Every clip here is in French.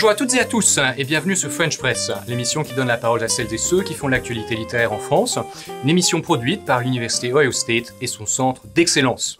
Bonjour à toutes et à tous et bienvenue sur French Press, l'émission qui donne la parole à celles et ceux qui font l'actualité littéraire en France, une émission produite par l'Université Ohio State et son centre d'excellence.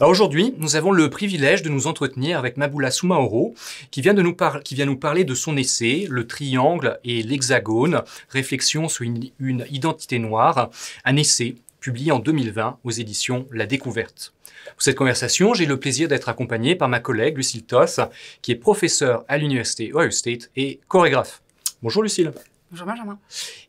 Alors aujourd'hui, nous avons le privilège de nous entretenir avec Maboula Soumaoro, qui vient, nous qui vient nous parler de son essai Le triangle et l'hexagone, réflexion sur une identité noire, un essai publié en 2020 aux éditions La Découverte. Pour cette conversation, j'ai le plaisir d'être accompagné par ma collègue Lucille Toss, qui est professeure à l'Université Ohio State et chorégraphe. Bonjour Lucille. Bonjour Benjamin.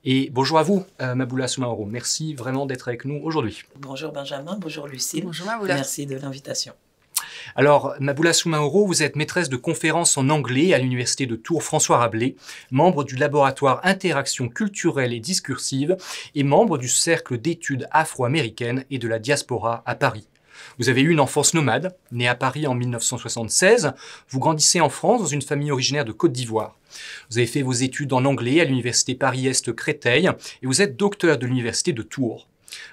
Et bonjour à vous, euh, Maboula Soumaoro. Merci vraiment d'être avec nous aujourd'hui. Bonjour Benjamin, bonjour Lucille. Bonjour Maboula. Merci de l'invitation. Alors, Maboula Soumaoro, vous êtes maîtresse de conférences en anglais à l'Université de Tours François Rabelais, membre du laboratoire Interaction culturelle et discursive et membre du Cercle d'études afro-américaines et de la diaspora à Paris. Vous avez eu une enfance nomade, née à Paris en 1976. Vous grandissez en France dans une famille originaire de Côte d'Ivoire. Vous avez fait vos études en anglais à l'université Paris-Est Créteil et vous êtes docteur de l'université de Tours.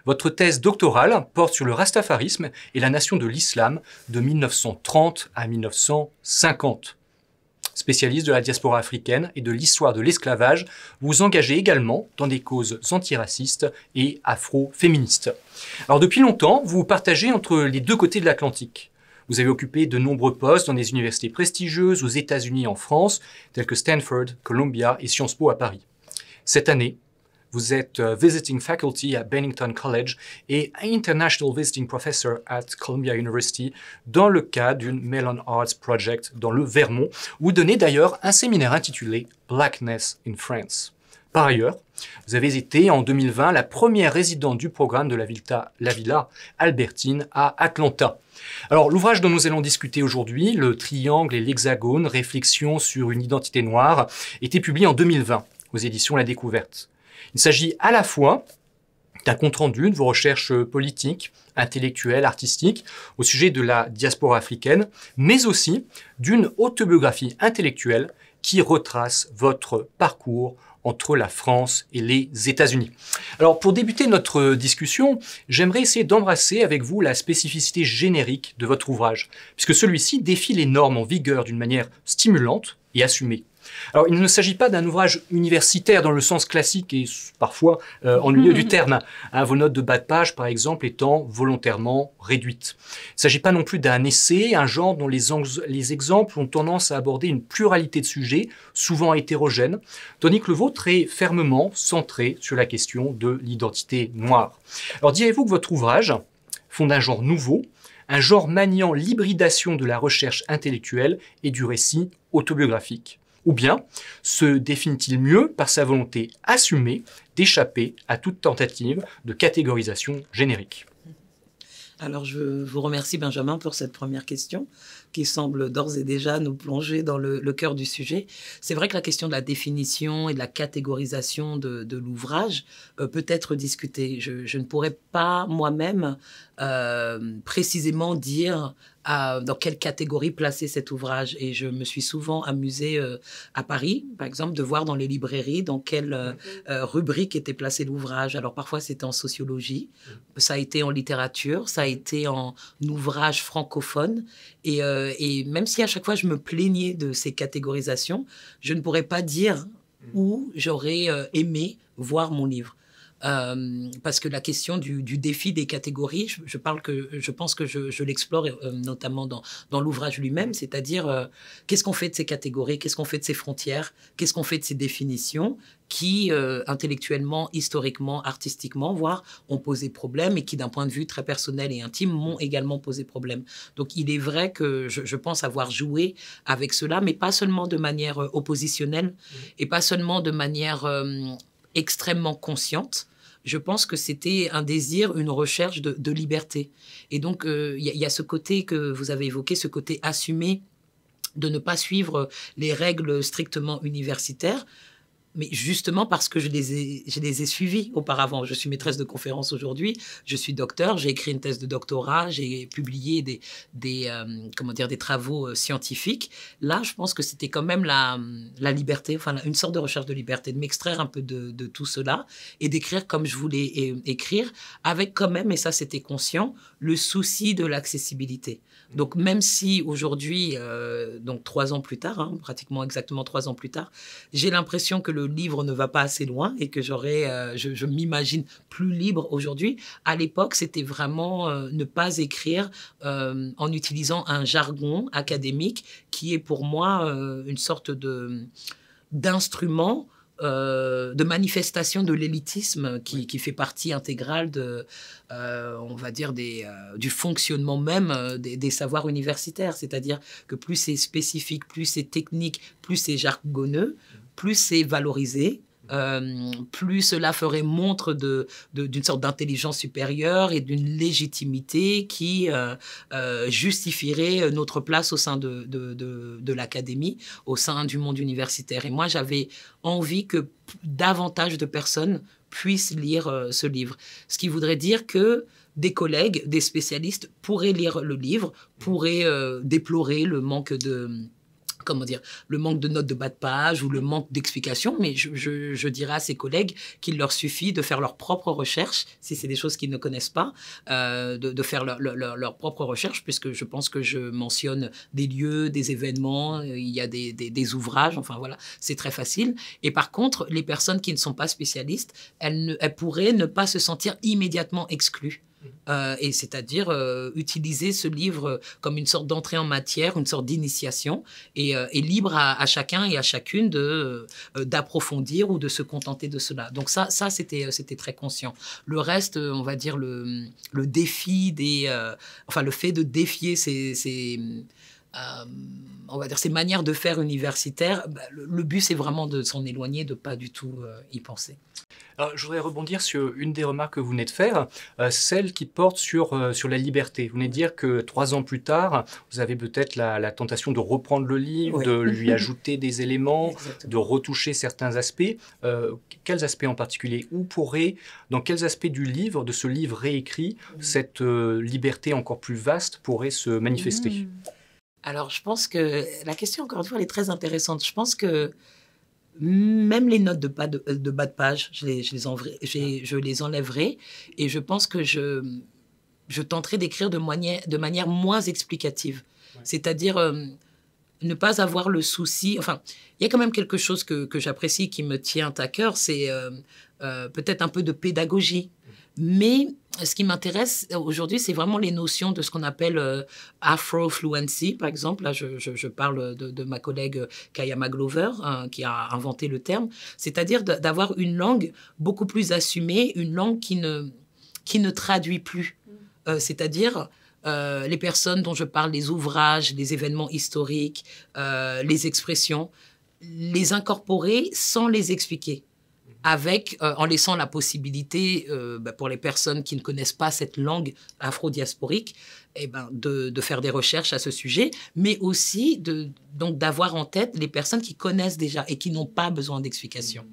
Votre thèse doctorale porte sur le rastafarisme et la nation de l'islam de 1930 à 1950 spécialiste de la diaspora africaine et de l'histoire de l'esclavage, vous engagez également dans des causes antiracistes et afro-féministes. Alors depuis longtemps, vous partagez entre les deux côtés de l'Atlantique. Vous avez occupé de nombreux postes dans des universités prestigieuses aux États-Unis et en France, telles que Stanford, Columbia et Sciences Po à Paris. Cette année, vous êtes euh, visiting faculty à Bennington College et international visiting professor at Columbia University dans le cadre d'une Mellon Arts Project dans le Vermont. Vous donnez d'ailleurs un séminaire intitulé Blackness in France. Par ailleurs, vous avez été en 2020 la première résidente du programme de la Villa, la Villa Albertine à Atlanta. Alors, l'ouvrage dont nous allons discuter aujourd'hui, Le triangle et l'hexagone, réflexion sur une identité noire, était publié en 2020 aux éditions La Découverte. Il s'agit à la fois d'un compte rendu de vos recherches euh, politiques, intellectuelles, artistiques au sujet de la diaspora africaine, mais aussi d'une autobiographie intellectuelle qui retrace votre parcours entre la France et les États-Unis. Alors pour débuter notre discussion, j'aimerais essayer d'embrasser avec vous la spécificité générique de votre ouvrage, puisque celui-ci défie les normes en vigueur d'une manière stimulante et assumée. Alors, il ne s'agit pas d'un ouvrage universitaire dans le sens classique et parfois euh, ennuyeux du terme. Hein. Hein, vos notes de bas de page, par exemple, étant volontairement réduites. Il ne s'agit pas non plus d'un essai, un genre dont les, les exemples ont tendance à aborder une pluralité de sujets, souvent hétérogènes, tandis que le vôtre est fermement centré sur la question de l'identité noire. Alors, direz-vous que votre ouvrage fonde un genre nouveau, un genre maniant l'hybridation de la recherche intellectuelle et du récit autobiographique. Ou bien se définit-il mieux par sa volonté assumée d'échapper à toute tentative de catégorisation générique alors je vous remercie Benjamin pour cette première question qui semble d'ores et déjà nous plonger dans le, cœur du sujet. C'est vrai que la question de la définition et de la catégorisation de, l'ouvrage euh, peut être discutée. Je, ne pourrais pas moi-même euh, précisément dire euh, dans quelle catégorie placer cet ouvrage. Et je me suis souvent amusée euh, à Paris, par exemple, de voir dans les librairies dans quelle euh, rubrique était placé l'ouvrage. Alors parfois c'était en sociologie, mmh. ça a été en littérature, ça a été en ouvrage francophone. et même si à chaque fois je me plaignais de ces catégorisations, je ne pourrais pas dire mmh. où j'aurais aimé voir mon livre. Euh, parce que la question du, défi des catégories, je, parle que je pense que je, l'explore euh, notamment dans, l'ouvrage lui-même, c'est-à-dire euh, qu'est-ce qu'on fait de ces catégories, qu'est-ce qu'on fait de ces frontières, qu'est-ce qu'on fait de ces définitions qui intellectuellement, historiquement, artistiquement, voire ont posé problème et qui d'un point de vue très personnel et intime m'ont également posé problème. Donc il est vrai que je, pense avoir joué avec cela, mais pas seulement de manière oppositionnelle mmh. et pas seulement de manière extrêmement consciente, je pense que c'était un désir, une recherche de, liberté. Et donc, euh, il y, a ce côté que vous avez évoqué, ce côté assumé de ne pas suivre les règles strictement universitaires mais justement parce que je les ai, suivis auparavant. Je suis maîtresse de conférence aujourd'hui, je suis docteur, j'ai écrit une thèse de doctorat, j'ai publié des, des, euh, comment dire, des travaux euh, scientifiques. Là, je pense que c'était quand même la, liberté, enfin une sorte de recherche de liberté, de m'extraire un peu de, tout cela et d'écrire comme je voulais écrire, avec quand même, et ça c'était conscient, le souci de l'accessibilité. Donc même si aujourd'hui, euh, donc trois ans plus tard, hein, pratiquement exactement trois ans plus tard, j'ai l'impression que le livre ne va pas assez loin et que j'aurais, euh, je, m'imagine plus libre aujourd'hui. À l'époque, c'était vraiment euh, ne pas écrire euh, en utilisant un jargon académique qui est pour moi une sorte de d'instrument de manifestation de l'élitisme qui, fait partie intégrale de, on va dire, des, du fonctionnement même des, des savoirs universitaires. C'est-à-dire que plus c'est spécifique, plus c'est technique, plus c'est jargonneux, plus c'est valorisé, euh, plus cela ferait montre d'une de, d'une sorte d'intelligence supérieure et d'une légitimité qui euh, euh, justifierait notre place au sein de, de l'académie, au sein du monde universitaire. Et moi, j'avais envie que davantage de personnes puissent lire ce livre. Ce qui voudrait dire que des collègues, des spécialistes pourraient lire le livre, pourraient déplorer le manque de comment dire, le manque de notes de bas de page ou le manque d'explications, mais je, dirais à ses collègues qu'il leur suffit de faire leurs propre recherche, si c'est des choses qu'ils ne connaissent pas, euh, de, faire leur, leur, leur puisque je pense que je mentionne des lieux, des événements, euh, il y a des, ouvrages, enfin voilà, c'est très facile. Et par contre, les personnes qui ne sont pas spécialistes, elles pourraient ne pas se sentir immédiatement exclues. Euh, et c'est-à-dire euh, utiliser ce livre comme une sorte d'entrée en matière, une sorte d'initiation, et, euh, libre à, chacun et à chacune de d'approfondir ou de se contenter de cela. Donc ça, ça c'était c'était très conscient. Le reste, on va dire le, défi des, enfin le fait de défier ces, on va dire ces manières de faire universitaires, bah, le, but c'est vraiment de s'en éloigner, de pas du tout y penser. Euh, je voudrais rebondir sur une des remarques que vous venez de faire, euh, celle qui porte sur, euh, sur la liberté. Vous venez de dire que trois ans plus tard, vous avez peut-être la, la, tentation de reprendre le livre, de lui ajouter des éléments, de retoucher certains aspects. quels aspects en particulier Où pourrait, dans quels aspects du livre, de ce livre réécrit, mm. cette liberté encore plus vaste pourrait se manifester mm. Alors, je pense que la question, encore une fois, elle est très intéressante. Je pense que même les notes euh, de bas de, page, je les, je, enlèverai, ah. je, les enlèverai et je pense que je, tenterai d'écrire de, manière, moins explicative. C'est-à-dire euh, ne pas avoir le souci. Enfin, il y a quand même quelque chose que, j'apprécie qui me tient à cœur, c'est euh, peut-être un peu de pédagogie. Mmh. Mais ce qui m'intéresse euh, aujourd'hui, c'est vraiment les notions de ce qu'on appelle euh, afrofluency, par exemple. Là, je, parle de, ma collègue euh, Kayama Glover, hein, qui a inventé le terme, c'est-à-dire d'avoir une langue beaucoup plus assumée, une langue qui ne, traduit plus. c'est-à-dire les personnes dont je parle, les ouvrages, les événements historiques, les expressions, les incorporer sans les expliquer avec, euh, en laissant la possibilité euh, bah, pour les personnes qui ne connaissent pas cette langue afro-diasporique eh ben, de, faire des recherches à ce sujet, mais aussi de, donc d'avoir en tête les personnes qui connaissent déjà et qui n'ont pas besoin d'explications.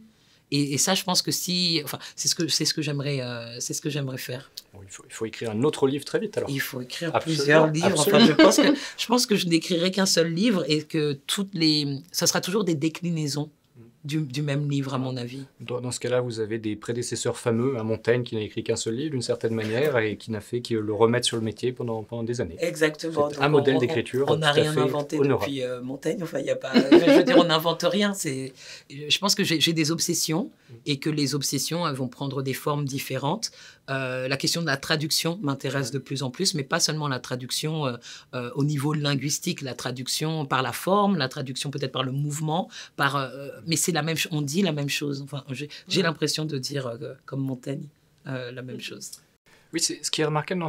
Et, ça, je pense que si, enfin, c'est ce que c'est ce que j'aimerais, euh, c'est ce que j'aimerais faire. il, faut, il, faut, écrire un autre livre très vite alors. Il faut écrire plusieurs livres. je pense que je, pense que je n'écrirai qu'un seul livre et que toutes les, ça sera toujours des déclinaisons du, même livre, à mon avis. Dans, ce cas-là, vous avez des prédécesseurs fameux, à Montaigne, qui n'a écrit qu'un seul livre, d'une certaine manière, et qui n'a fait que le remettre sur le métier pendant, des années. Exactement. un modèle d'écriture. On n'a rien inventé depuis euh, Montaigne. Enfin, il a pas. je veux dire, on n'invente rien. C'est. Je pense que j'ai des obsessions et que les obsessions vont prendre des formes différentes. Euh, la question de la traduction m'intéresse de plus en plus, mais pas seulement la traduction euh, euh, au niveau linguistique, la traduction par la forme, la traduction peut-être par le mouvement, par, mais c'est la même on dit la même chose. Enfin, j'ai l'impression de dire, comme Montaigne, la même chose. Oui, ce qui est remarquable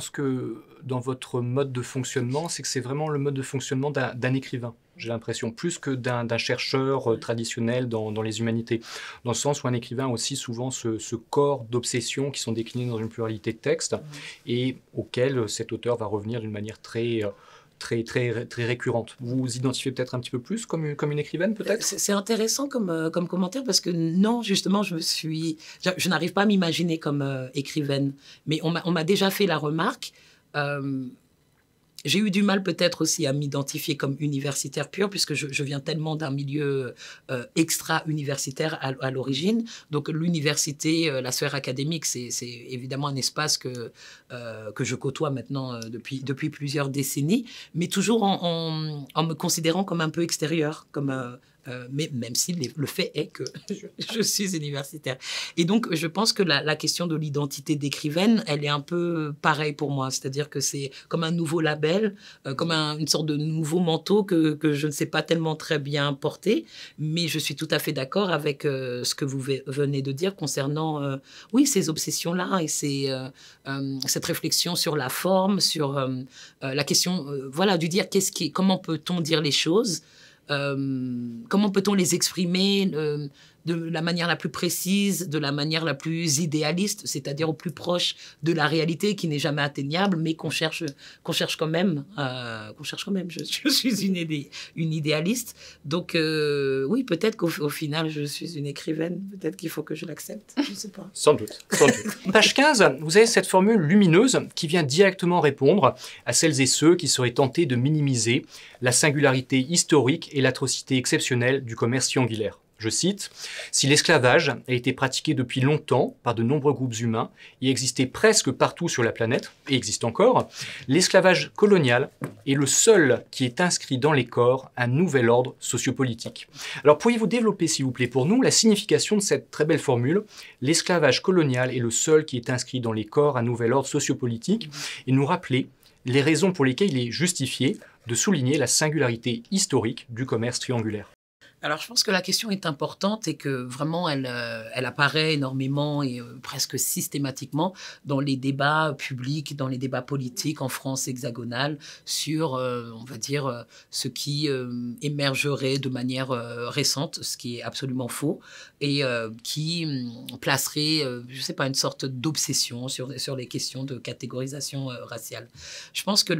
dans votre mode de fonctionnement, c'est que c'est vraiment le mode de fonctionnement d'un écrivain j'ai l'impression, plus que d'un chercheur euh, traditionnel dans, les humanités. Dans le sens où un écrivain a aussi souvent ce, corps d'obsessions qui sont déclinées dans une pluralité de textes mmh. et auquel cet auteur va revenir d'une manière très euh, très, très, très récurrente. Vous vous identifiez peut-être un petit peu plus comme une, comme une écrivaine, euh, peut-être C'est intéressant comme, comme commentaire parce que non, justement, je me suis. Je, n'arrive pas à m'imaginer comme écrivaine, mais on m'a déjà fait la remarque. J'ai eu du mal peut-être aussi à m'identifier comme universitaire pur, puisque je, viens tellement d'un milieu euh, extra-universitaire à, l'origine. Donc l'université, euh, la sphère académique, c'est évidemment un espace que, euh, que je côtoie maintenant depuis, depuis plusieurs décennies, mais toujours en, en, en, me considérant comme un peu extérieur, comme euh, mais même si le fait est que je, suis universitaire. Et donc, je pense que la, question de l'identité d'écrivaine, elle est un peu pareille pour moi. C'est-à-dire que c'est comme un nouveau label, euh, comme une sorte de nouveau manteau que, je ne sais pas tellement très bien porter. Mais je suis tout à fait d'accord avec euh, ce que vous venez de dire concernant, oui, ces obsessions-là et cette réflexion sur la forme, sur la question, voilà, du dire quest qui, comment peut-on dire les choses. Euh, comment peut-on les exprimer euh, de la manière la plus précise, de la manière la plus idéaliste, c'est-à-dire au plus proche de la réalité qui n'est jamais atteignable, mais qu'on cherche, qu'on cherche quand même, euh, qu'on cherche quand même. Je, suis une, une idéaliste, donc euh, oui, peut-être qu'au final, je suis une écrivaine. Peut-être qu'il faut que je l'accepte. Je sais pas. Sans doute. Sans doute. Page 15, vous avez cette formule lumineuse qui vient directement répondre à celles et ceux qui seraient tentés de minimiser la singularité historique et l'atrocité exceptionnelle du commerce triangulaire. Je cite, Si l'esclavage a été pratiqué depuis longtemps par de nombreux groupes humains et existait presque partout sur la planète, et existe encore, l'esclavage colonial est le seul qui est inscrit dans les corps un nouvel ordre sociopolitique. Alors pourriez-vous développer, s'il vous plaît, pour nous la signification de cette très belle formule L'esclavage colonial est le seul qui est inscrit dans les corps un nouvel ordre sociopolitique, et nous rappeler les raisons pour lesquelles il est justifié de souligner la singularité historique du commerce triangulaire. Alors, je pense que la question est importante et que vraiment, elle, euh, elle apparaît énormément et euh, presque systématiquement dans les débats publics, dans les débats politiques en France hexagonale sur, euh, on va dire, ce qui émergerait de manière récente, ce qui est absolument faux, et qui hum, placerait, je ne sais pas, une sorte d'obsession sur, sur les questions de catégorisation raciale. Je pense que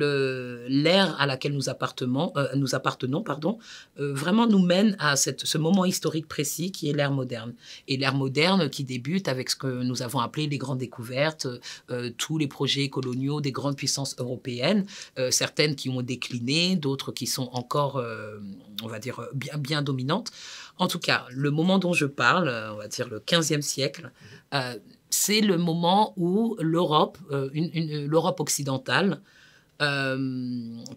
l'ère à laquelle nous, appartenons, nous appartenons pardon, vraiment nous mène à ce moment historique précis qui est l'ère moderne. Et l'ère moderne qui débute avec ce que nous avons appelé les grandes découvertes, euh, tous les projets coloniaux des grandes puissances européennes, euh, certaines qui ont décliné, d'autres qui sont encore, euh, on va dire, bien, dominantes. En tout cas, le moment dont je parle, on va dire le 15e siècle, c'est le moment où l'Europe, l'Europe occidentale,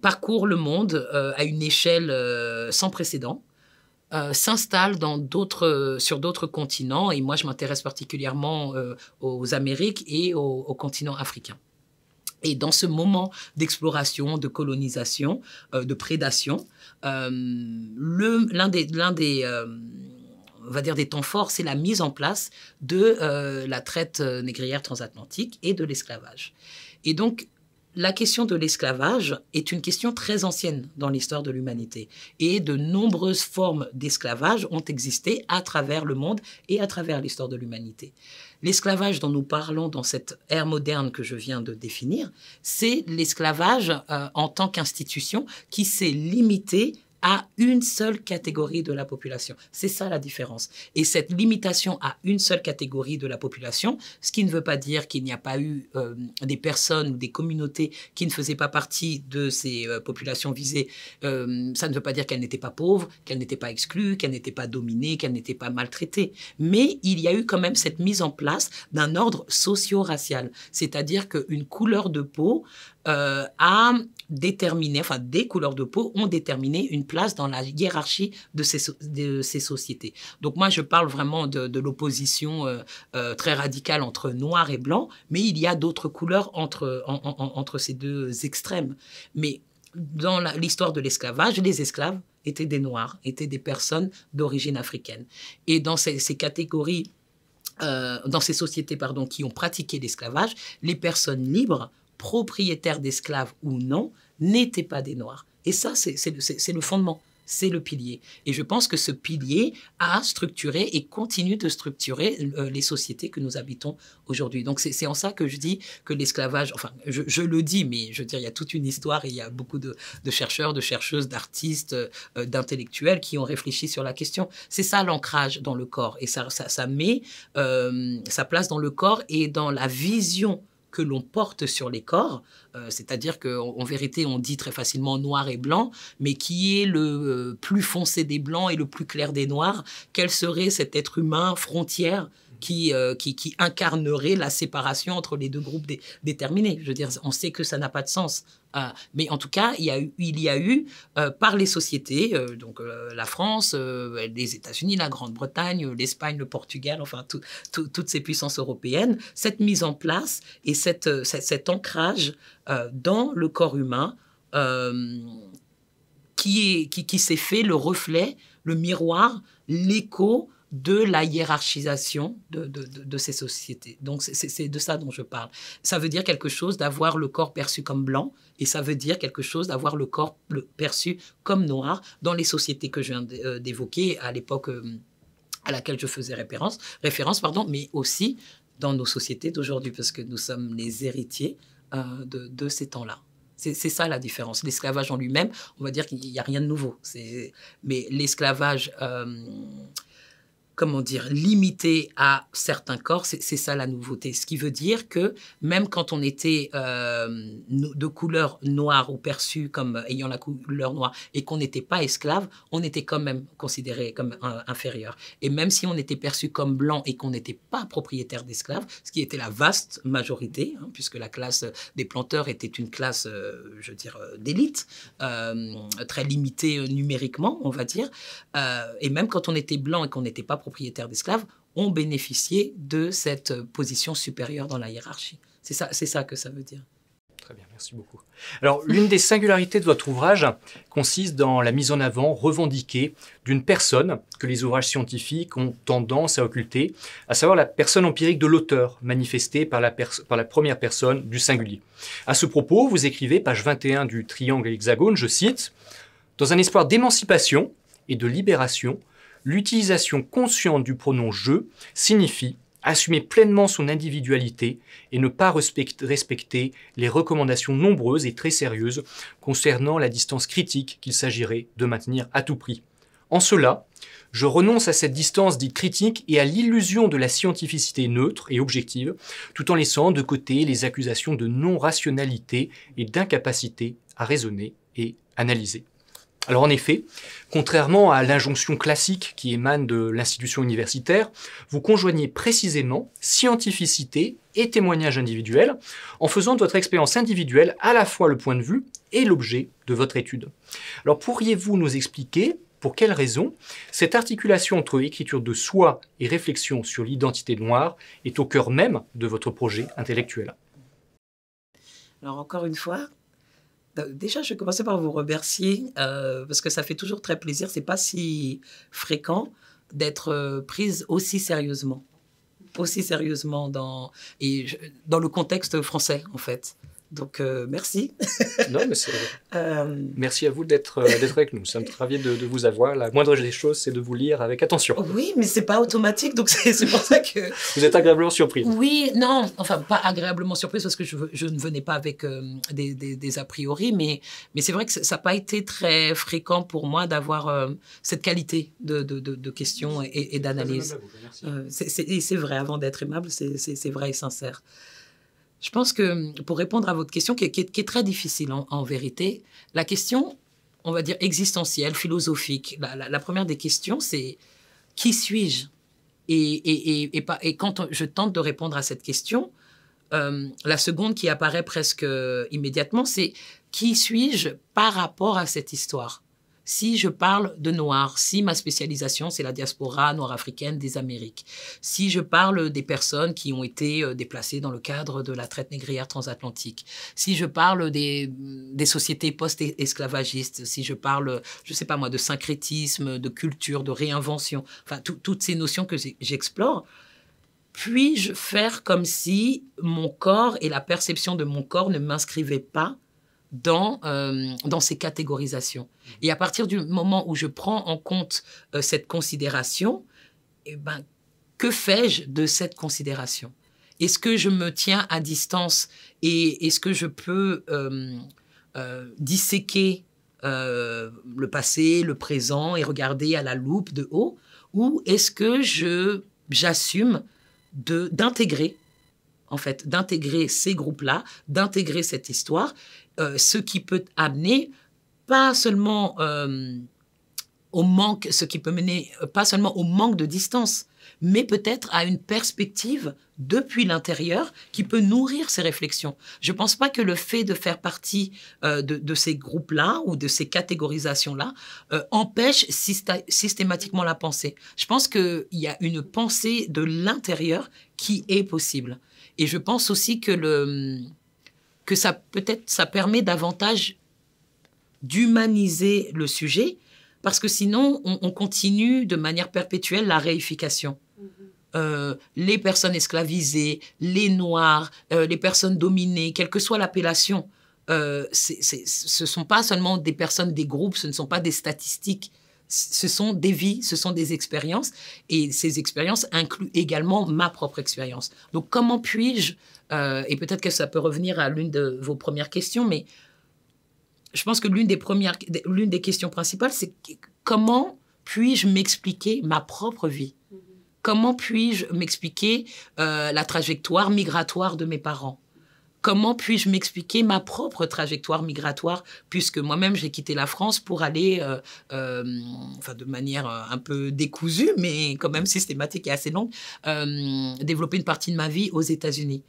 parcourt le monde à une échelle sans précédent s'installe euh, s'installent dans d'autres, euh, sur d'autres continents. Et moi, je m'intéresse particulièrement euh, aux Amériques et au, continent africain. Et dans ce moment d'exploration, de colonisation, de prédation, l'un des, l'un des va dire des temps forts, c'est la mise en place de la traite négrière transatlantique et de l'esclavage. Et donc, la question de l'esclavage est une question très ancienne dans l'histoire de l'humanité. Et de nombreuses formes d'esclavage ont existé à travers le monde et à travers l'histoire de l'humanité. L'esclavage dont nous parlons dans cette ère moderne que je viens de définir, c'est l'esclavage euh, en tant qu'institution qui s'est limitée à une seule catégorie de la population. C'est ça la différence. Et cette limitation à une seule catégorie de la population, ce qui ne veut pas dire qu'il n'y a pas eu euh, des personnes des communautés qui ne faisaient pas partie de ces euh, populations visées, euh, ça ne veut pas dire qu'elles n'étaient pas pauvres, qu'elles n'étaient pas exclues, qu'elles n'étaient pas dominées, qu'elles n'étaient pas maltraitées. Mais il y a eu quand même cette mise en place d'un ordre socio-racial, c'est-à-dire qu'une couleur de peau a déterminé, enfin des couleurs de peau ont déterminé une place dans la hiérarchie de ces, de ces sociétés. Donc moi, je parle vraiment de, l'opposition euh, euh, très radicale entre noir et blanc, mais il y a d'autres couleurs entre, ces deux extrêmes. Mais dans l'histoire de l'esclavage, les esclaves étaient des noirs, étaient des personnes d'origine africaine. Et dans ces, catégories euh, dans ces sociétés pardon, qui ont pratiqué l'esclavage, les personnes libres propriétaires d'esclaves ou non, n'étaient pas des Noirs. Et ça, c'est le, le fondement c'est le pilier. Et je pense que ce pilier a structuré et continue de structurer euh, les sociétés que nous habitons aujourd'hui. Donc c'est en ça que je dis que l'esclavage, enfin je, le dis, mais je veux dire, il y a toute une histoire, et il y a beaucoup de, chercheurs, de chercheuses, d'artistes, euh, d'intellectuels qui ont réfléchi sur la question. C'est ça l'ancrage dans le corps et ça, met euh, sa place dans le corps et dans la vision que l'on porte sur les corps, euh, c'est-à-dire que en vérité on dit très facilement noir et blanc, mais qui est le euh, plus foncé des blancs et le plus clair des noirs Quel serait cet être humain frontière qui, euh, qui, incarnerait la séparation entre les deux groupes déterminés. Je veux dire, on sait que ça n'a pas de sens. Euh, mais en tout cas, il y a eu, euh, par les sociétés, euh, donc la France, les États-Unis, la Grande-Bretagne, l'Espagne, le Portugal, enfin toutes ces puissances européennes, cette mise en place et cet ancrage dans le corps humain qui s'est fait le reflet, le miroir, l'écho de la hiérarchisation de, ces sociétés. Donc c'est de ça dont je parle. Ça veut dire quelque chose d'avoir le corps perçu comme blanc et ça veut dire quelque chose d'avoir le corps perçu comme noir dans les sociétés que je viens euh, d'évoquer à l'époque euh, à laquelle je faisais référence, référence pardon, mais aussi dans nos sociétés d'aujourd'hui parce que nous sommes les héritiers euh, de ces temps-là. C'est ça la différence. L'esclavage en lui-même, on va dire qu'il n'y a rien de nouveau. Mais l'esclavage comment dire, limité à certains corps. C'est ça la nouveauté. Ce qui veut dire que même quand on était euh, de couleur noire ou perçu comme ayant la couleur noire et qu'on n'était pas esclave, on était quand même considéré comme inférieur. Et même si on était perçu comme blanc et qu'on n'était pas propriétaire d'esclaves, ce qui était la vaste majorité, hein, puisque la classe des planteurs était une classe, euh, je veux dire, euh, d'élite, très limitée numériquement, on va dire. et même quand on était blanc et qu'on n'était pas propriétaires d'esclaves ont bénéficié de cette position supérieure dans la hiérarchie. C'est ça, c'est ça que ça veut dire. Très bien, merci beaucoup. Alors, l'une des singularités de votre ouvrage consiste dans la mise en avant revendiquée d'une personne que les ouvrages scientifiques ont tendance à occulter, à savoir la personne empirique de l'auteur, manifestée par la, par la première personne du singulier. À ce propos, vous écrivez, page 21 du Triangle et Hexagone, je cite, Dans un espoir d'émancipation et de libération, l'utilisation consciente du pronom je signifie assumer pleinement son individualité et ne pas respecter les recommandations nombreuses et très sérieuses concernant la distance critique qu'il s'agirait de maintenir à tout prix. En cela, je renonce à cette distance dite critique et à l'illusion de la scientificité neutre et objective, tout en laissant de côté les accusations de non-rationalité et d'incapacité à raisonner et analyser. Alors en effet, contrairement à l'injonction classique qui émane de l'institution universitaire, vous conjoignez précisément scientificité et témoignage individuel en faisant de votre expérience individuelle à la fois le point de vue et l'objet de votre étude. Alors pourriez-vous nous expliquer pour quelles raisons cette articulation entre écriture de soi et réflexion sur l'identité noire est au cœur même de votre projet intellectuel alors encore une fois, bah, déjà, je vais commencer par vous remercier euh, parce que ça fait toujours très plaisir. C'est pas si fréquent d'être euh, prise aussi sérieusement, aussi sérieusement et dans le contexte français en fait. Donc, euh, merci. non, euh, Merci à vous euh, d'être avec nous. Ça me ravie de, de, vous avoir. La moindre des choses, c'est de vous lire avec attention. Oh, oui, mais c'est pas automatique, donc c'est pour ça que. vous êtes agréablement surprise. Oui, non, enfin, pas agréablement surprise parce que je, je ne venais pas avec des, des, a priori, mais, mais c'est vrai que ça n'a pas été très fréquent pour moi d'avoir cette qualité de, de, questions et, et d'analyse. C'est vrai, avant d'être aimable, c'est vrai et sincère. Je pense que pour répondre à votre question, qui est, très difficile en, vérité, la question, on va dire, existentielle, philosophique, la, première des questions, c'est qui suis-je et, quand je tente de répondre à cette question, euh, la seconde qui apparaît presque immédiatement, c'est qui suis-je par rapport à cette histoire si je parle de noir, si ma spécialisation c'est la diaspora noire africaine des Amériques, si je parle des personnes qui ont été euh, déplacées dans le cadre de la traite négrière transatlantique, si je parle des, sociétés post-esclavagistes, si je parle, je sais pas moi, de syncrétisme, de culture, de réinvention, enfin toutes ces notions que j'explore, puis-je faire comme si mon corps et la perception de mon corps ne m'inscrivaient pas dans, euh, dans ces catégorisations. Mmh. Et à partir du moment où je prends en compte euh, cette considération, eh ben, que fais-je de cette considération Est-ce que je me tiens à distance et est-ce que je peux euh, disséquer le passé, le présent et regarder à la loupe de haut Ou est-ce que je j'assume d'intégrer en fait, d'intégrer ces groupes-là, d'intégrer cette histoire euh, ce qui peut amener pas seulement euh, au manque, ce qui peut mener euh, pas seulement au manque de distance, mais peut-être à une perspective depuis l'intérieur qui peut nourrir ces réflexions. Je ne pense pas que le fait de faire partie de, ces groupes-là ou de ces catégorisations-là empêche systématiquement la pensée. Je pense qu'il y a une pensée de l'intérieur qui est possible. Et je pense aussi que le que ça peut-être ça permet davantage d'humaniser le sujet parce que sinon on, continue de manière perpétuelle la réification. Mm-hmm. Euh, les personnes esclavisées, les noirs, euh, les personnes dominées, quelle que soit l'appellation, euh, ce ne sont pas seulement des personnes, des groupes, ce ne sont pas des statistiques, ce sont des vies, ce sont des expériences, et ces expériences incluent également ma propre expérience. Donc comment puis-je euh, et peut-être que ça peut revenir à l'une de vos premières questions, mais je pense que l'une des premières, l'une des questions principales, c'est comment puis-je m'expliquer ma propre vie mm-hmm. Comment puis-je m'expliquer euh, la trajectoire migratoire de mes parents Comment puis-je m'expliquer ma propre trajectoire migratoire, puisque moi-même j'ai quitté la France pour aller, euh, enfin de manière un peu décousue, mais quand même systématique et assez longue, développer une partie de ma vie aux États-Unis.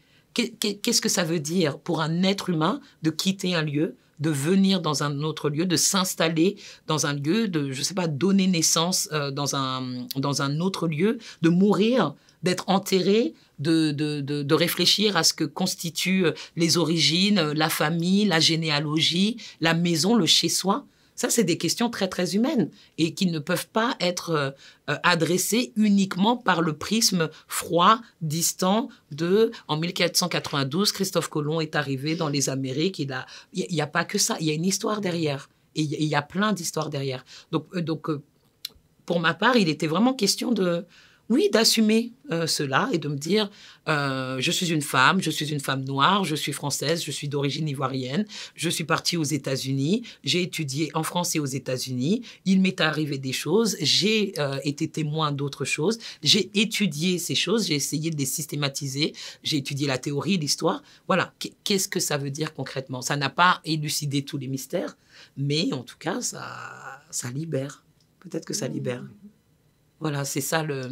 Qu'est-ce que ça veut dire pour un être humain de quitter un lieu, de venir dans un autre lieu, de s'installer dans un lieu, de, je sais pas, donner naissance euh, dans, un, autre lieu, de mourir, d'être enterré, de, réfléchir à ce que constituent euh, les origines, euh, la famille, la généalogie, la maison, le chez-soi. Ça, c'est des questions très, très humaines et qui ne peuvent pas être euh, euh, adressées uniquement par le prisme froid, distant de en 1492, Christophe Colomb est arrivé dans les Amériques. Il n'y a, y a, pas que ça. Il y a une histoire derrière. Et il y, a plein d'histoires derrière. Donc, euh, pour ma part, il était vraiment question de, oui, d'assumer euh, cela et de me dire, euh, je suis une femme, je suis une femme noire, je suis française, je suis d'origine ivoirienne, je suis partie aux États-Unis, j'ai étudié en France et aux États-Unis, il m'est arrivé des choses, j'ai euh, été témoin d'autres choses, j'ai étudié ces choses, j'ai essayé de les systématiser, j'ai étudié la théorie, l'histoire. Voilà, qu'est-ce que ça veut dire concrètement Ça n'a pas élucidé tous les mystères, mais en tout cas, ça, ça libère. Peut-être que ça mmh. libère. Voilà, c'est ça le,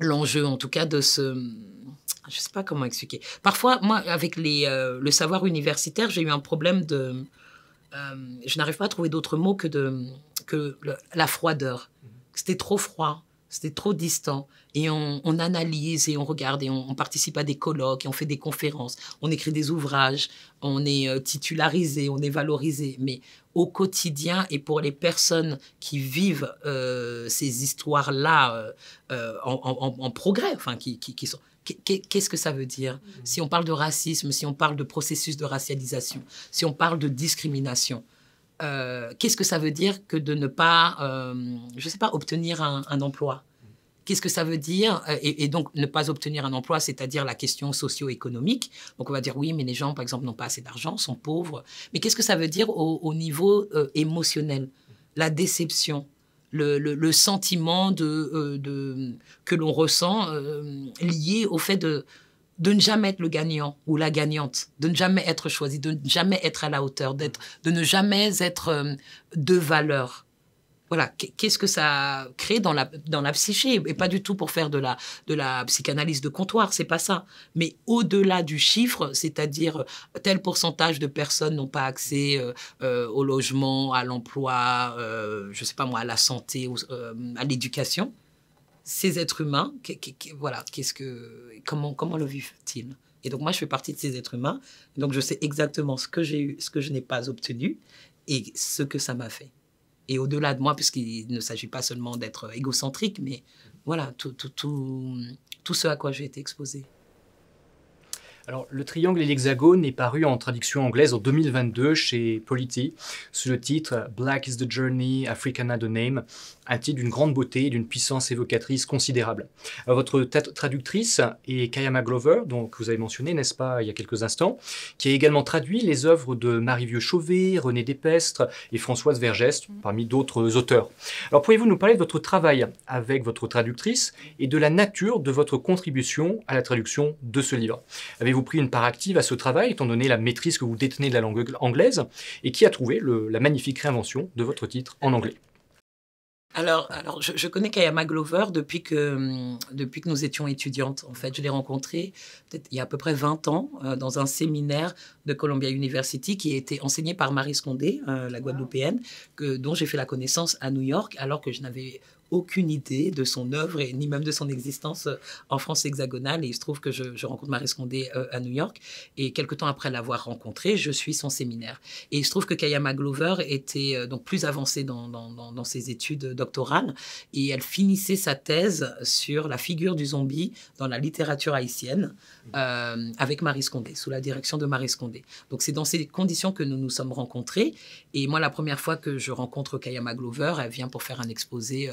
l'enjeu, en tout cas, de ce... Je ne sais pas comment expliquer. Parfois, moi, avec les, euh, le savoir universitaire, j'ai eu un problème de... Euh, je n'arrive pas à trouver d'autres mots que, de, que la froideur. Mhm. C'était trop froid, c'était trop distant. Et on, analyse et on regarde et on, on, participe à des colloques et on fait des conférences, on écrit des ouvrages, on est euh, titularisé, on est valorisé. Mais au quotidien et pour les personnes qui vivent euh, ces histoires-là euh, euh, en, progrès, Qu'est-ce que ça veut dire mmh. Si on parle de racisme, si on parle de processus de racialisation, si on parle de discrimination, qu'est-ce que ça veut dire que de ne pas, je sais pas, obtenir un emploi Qu'est-ce que ça veut dire euh, et, donc ne pas obtenir un emploi, c'est-à-dire la question socio-économique. Donc on va dire oui, mais les gens, par exemple, n'ont pas assez d'argent, sont pauvres. Mais qu'est-ce que ça veut dire au, niveau euh, émotionnel La déception, le, sentiment euh, de, que l'on ressent lié au fait de, de ne jamais être le gagnant ou la gagnante, de ne jamais être choisi, de ne jamais être à la hauteur, de ne jamais être de valeur voilà, qu'est-ce que ça crée dans la, dans la psyché Et pas du tout pour faire de la, de la psychanalyse de comptoir, c'est pas ça. Mais au-delà du chiffre, c'est-à-dire euh, tel pourcentage de personnes n'ont pas accès euh, euh, au logement, à l'emploi, je je sais pas moi, à la santé, à l'éducation, ces êtres humains, voilà, qu'est-ce que, comment, comment le vivent-ils et donc moi, je fais partie de ces êtres humains. Donc je sais exactement ce que j'ai eu, ce que je n'ai pas obtenu et ce que ça m'a fait et au-delà de moi, puisqu'il ne s'agit pas seulement d'être égocentrique, mais voilà, tout, tout, ce à quoi j'ai été exposé. Alors, le triangle et l'hexagone est paru en traduction anglaise en 2022 chez Polity, sous le titre Black is the Journey, Africana the Name, un titre d'une grande beauté et d'une puissance évocatrice considérable. Euh, votre traductrice est Kayama Glover, donc vous avez mentionné, n'est-ce pas, il y a quelques instants, qui a également traduit les œuvres de Marie-Vieux Chauvet, René Dépestre et Françoise Vergès, mm. parmi d'autres euh, auteurs. Alors pourriez vous nous parler de votre travail avec votre traductrice et de la nature de votre contribution à la traduction de ce livre Avez-vous pris une part active à ce travail, étant donné la maîtrise que vous détenez de la langue anglaise, et qui a trouvé la magnifique réinvention de votre titre en anglais alors, je, connais Kayama Glover hum, depuis que, nous étions étudiantes. En fait, je l'ai rencontrée il y a à peu près 20 ans euh, dans un séminaire de Columbia University qui a été enseigné par Marie Scondé, euh, la Guadeloupéenne, dont j'ai fait la connaissance à New York alors que je n'avais aucune idée de son œuvre et ni même de son existence euh, en France hexagonale. Et il se trouve que je, rencontre Marie Scondé euh, à New York. Et quelques temps après l'avoir rencontrée, je suis son séminaire. Et il se trouve que Kayama Glover était euh, donc plus avancée dans, ses études doctorales et elle finissait sa thèse sur la figure du zombie dans la littérature haïtienne avec Marie Scondé, sous la direction de Marie Scondé. Donc c'est dans ces conditions que nous nous sommes rencontrés. Et moi, la première fois que je rencontre Kayama Glover, elle vient pour faire un exposé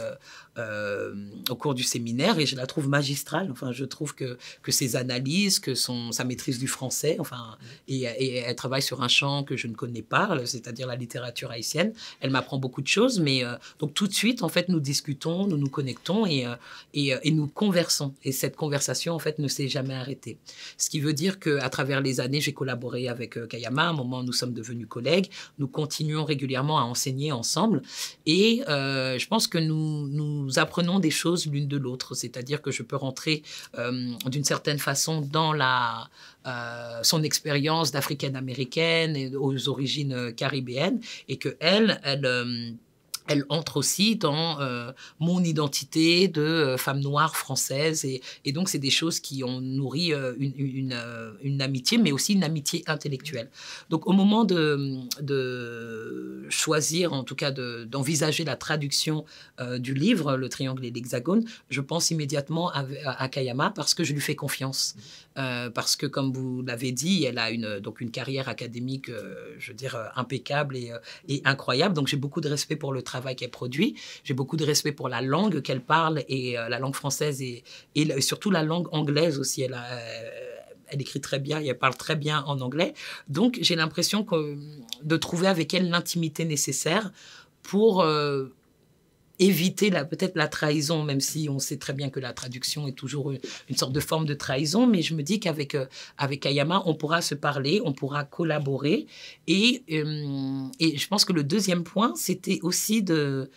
euh, au cours du séminaire et je la trouve magistrale. Enfin, je trouve que, que ses analyses, que son, sa maîtrise du français, enfin, mm. et, elle travaille sur un champ que je ne connais pas, c'est-à-dire la littérature haïtienne. Elle m'apprend beaucoup de choses, mais euh, donc tout de suite, en fait, nous discutons, nous nous connectons et, euh, et, nous conversons. Et cette conversation, en fait, ne s'est jamais arrêtée. Ce qui veut dire qu'à travers les années, j'ai collaboré avec Kayama. À un moment, nous sommes devenus collègues. Nous continuons régulièrement à enseigner ensemble et je pense que nous, nous nous apprenons des choses l'une de l'autre. C'est-à-dire que je peux rentrer euh, d'une certaine façon dans la, euh, son expérience d'africaine-américaine et aux origines caribéennes et que elle, elle euh, elle entre aussi dans euh, mon identité de euh, femme noire française. Et, donc, c'est des choses qui ont nourri euh, une, amitié, mais aussi une amitié intellectuelle. Donc, au moment de, choisir, en tout cas d'envisager la traduction du livre, Le Triangle et l'Hexagone, je pense immédiatement à, Kayama parce que je lui fais confiance. Euh, parce que, comme vous l'avez dit, elle a une, donc une carrière académique, euh, je veux dire, euh, impeccable et, incroyable. Donc, j'ai beaucoup de respect pour le travail qu'elle produit. J'ai beaucoup de respect pour la langue qu'elle parle et la langue française et, surtout la langue anglaise aussi. Elle a, elle écrit très bien et elle parle très bien en anglais. Donc, j'ai l'impression de trouver avec elle l'intimité nécessaire pour éviter peut-être la trahison, même si on sait très bien que la traduction est toujours une, sorte de forme de trahison. Mais je me dis qu'avec euh, Ayama, on pourra se parler, on pourra collaborer. Et, euh, et je pense que le deuxième point, c'était aussi de,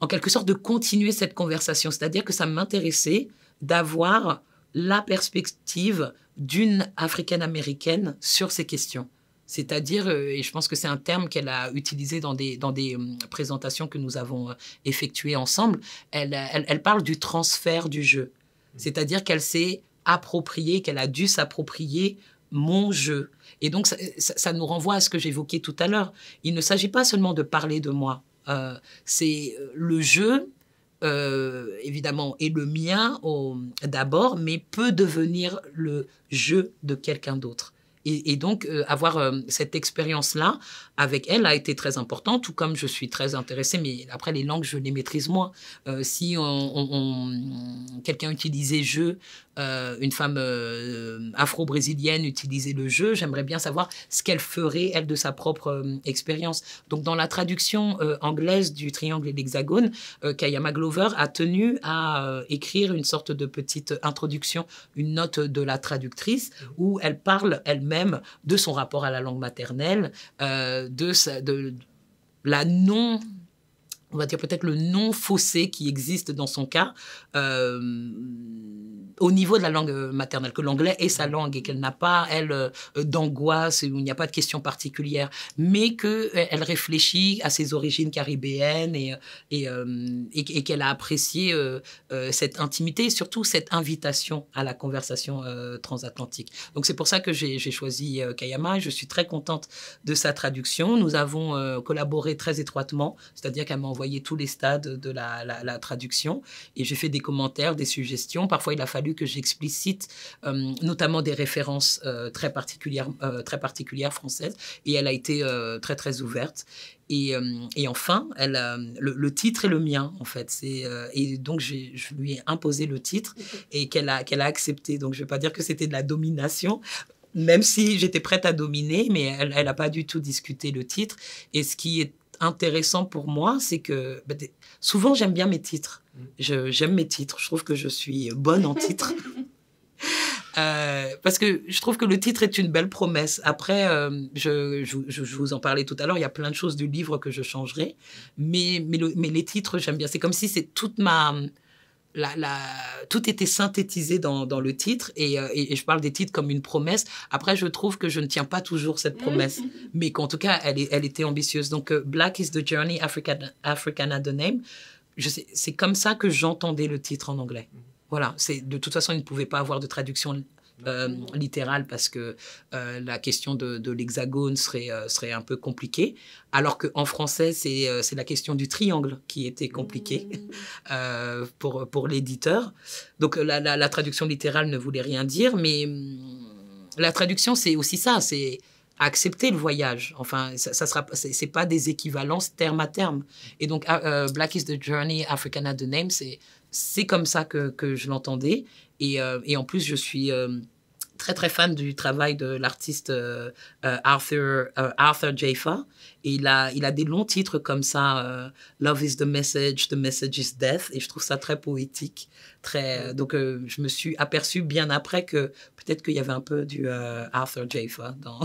en quelque sorte, de continuer cette conversation. C'est-à-dire que ça m'intéressait d'avoir la perspective d'une africaine-américaine sur ces questions. C'est-à-dire, euh, et je pense que c'est un terme qu'elle a utilisé dans des, dans des hum, présentations que nous avons euh, effectuées ensemble, elle, elle, parle du transfert du jeu. C'est-à-dire qu'elle s'est appropriée, qu'elle a dû s'approprier mon jeu. Et donc, ça, nous renvoie à ce que j'évoquais tout à l'heure. Il ne s'agit pas seulement de parler de moi. Euh, c'est le jeu, évidemment, et le mien d'abord, mais peut devenir le jeu de quelqu'un d'autre. Et, donc, euh, avoir euh, cette expérience-là avec elle a été très important, tout comme je suis très intéressée, mais après, les langues, je les maîtrise moins. Euh, si on, quelqu'un utilisait je, une femme afro-brésilienne utilisait le je, j'aimerais bien savoir ce qu'elle ferait, elle, de sa propre expérience. Donc, dans la traduction anglaise du triangle et l'hexagone, Kayama Glover a tenu à écrire une sorte de petite introduction, une note de la traductrice, où elle parle elle de son rapport à la langue maternelle, euh, de, la non on va dire peut-être le non faussé qui existe dans son cas, euh, au niveau de la langue euh, maternelle, que l'anglais est sa langue et qu'elle n'a pas, elle, euh, euh, d'angoisse, où il n'y a pas de question particulière, mais qu'elle réfléchit à ses origines caribéennes et, et, et, qu'elle a apprécié cette intimité et surtout cette invitation à la conversation transatlantique. Donc c'est pour ça que j'ai choisi Kayama et je suis très contente de sa traduction. Nous avons collaboré très étroitement, c'est-à-dire qu'elle m'a envoyé tous les stades de la, la, la traduction et j'ai fait des commentaires, des suggestions. Parfois il a fallu que j'explicite euh, notamment des références euh, très, particulières, euh, très particulières françaises. Et elle a été très, très ouverte. Et, et enfin, elle le, titre est le mien, en fait. C'est, et donc, je lui ai imposé le titre et qu'elle a, qu'elle a accepté. Donc, je ne vais pas dire que c'était de la domination même si j'étais prête à dominer, mais elle n'a pas du tout discuté le titre. Et ce qui est intéressant pour moi, c'est que bah, Souvent, j'aime bien mes titres. J'aime mes titres. Je trouve que je suis bonne en titres. Euh, parce que je trouve que le titre est une belle promesse. Après, euh, je, vous en parlais tout à l'heure, il y a plein de choses du livre que je changerai, mais, mais les titres, j'aime bien. C'est comme si c'est toute ma, la, tout était synthétisé dans, le titre euh, et, je parle des titres comme une promesse. Après, je trouve que je ne tiens pas toujours cette promesse, mm. mais qu'en tout cas, elle, était ambitieuse. Donc, euh, Black is the Journey, African, Africana the Name, c'est comme ça que j'entendais le titre en anglais. Mm. Voilà, de toute façon, il ne pouvait pas avoir de traduction euh, littérale parce que euh, la question de, l'hexagone serait, euh, serait un peu compliquée, alors qu'en français, euh, c'est la question du triangle qui était compliquée mmh. pour, pour l'éditeur. Donc la, traduction littérale ne voulait rien dire, mais hum, la traduction, c'est aussi ça, c'est accepter le voyage. Enfin, ça, ça sera, c'est pas des équivalences terme à terme. Et donc, ah, Black is the Journey, Africana the Name, c'est c'est comme ça que, que je l'entendais. Euh, et, en plus, je suis euh, très très fan du travail de l'artiste euh, Arthur Arthur Jaffa. Et il a il a des longs titres comme ça Love is the message, the message is death et je trouve ça très poétique, très mm. donc je me suis aperçu bien après que peut-être qu'il y avait un peu du Arthur Jaffa dans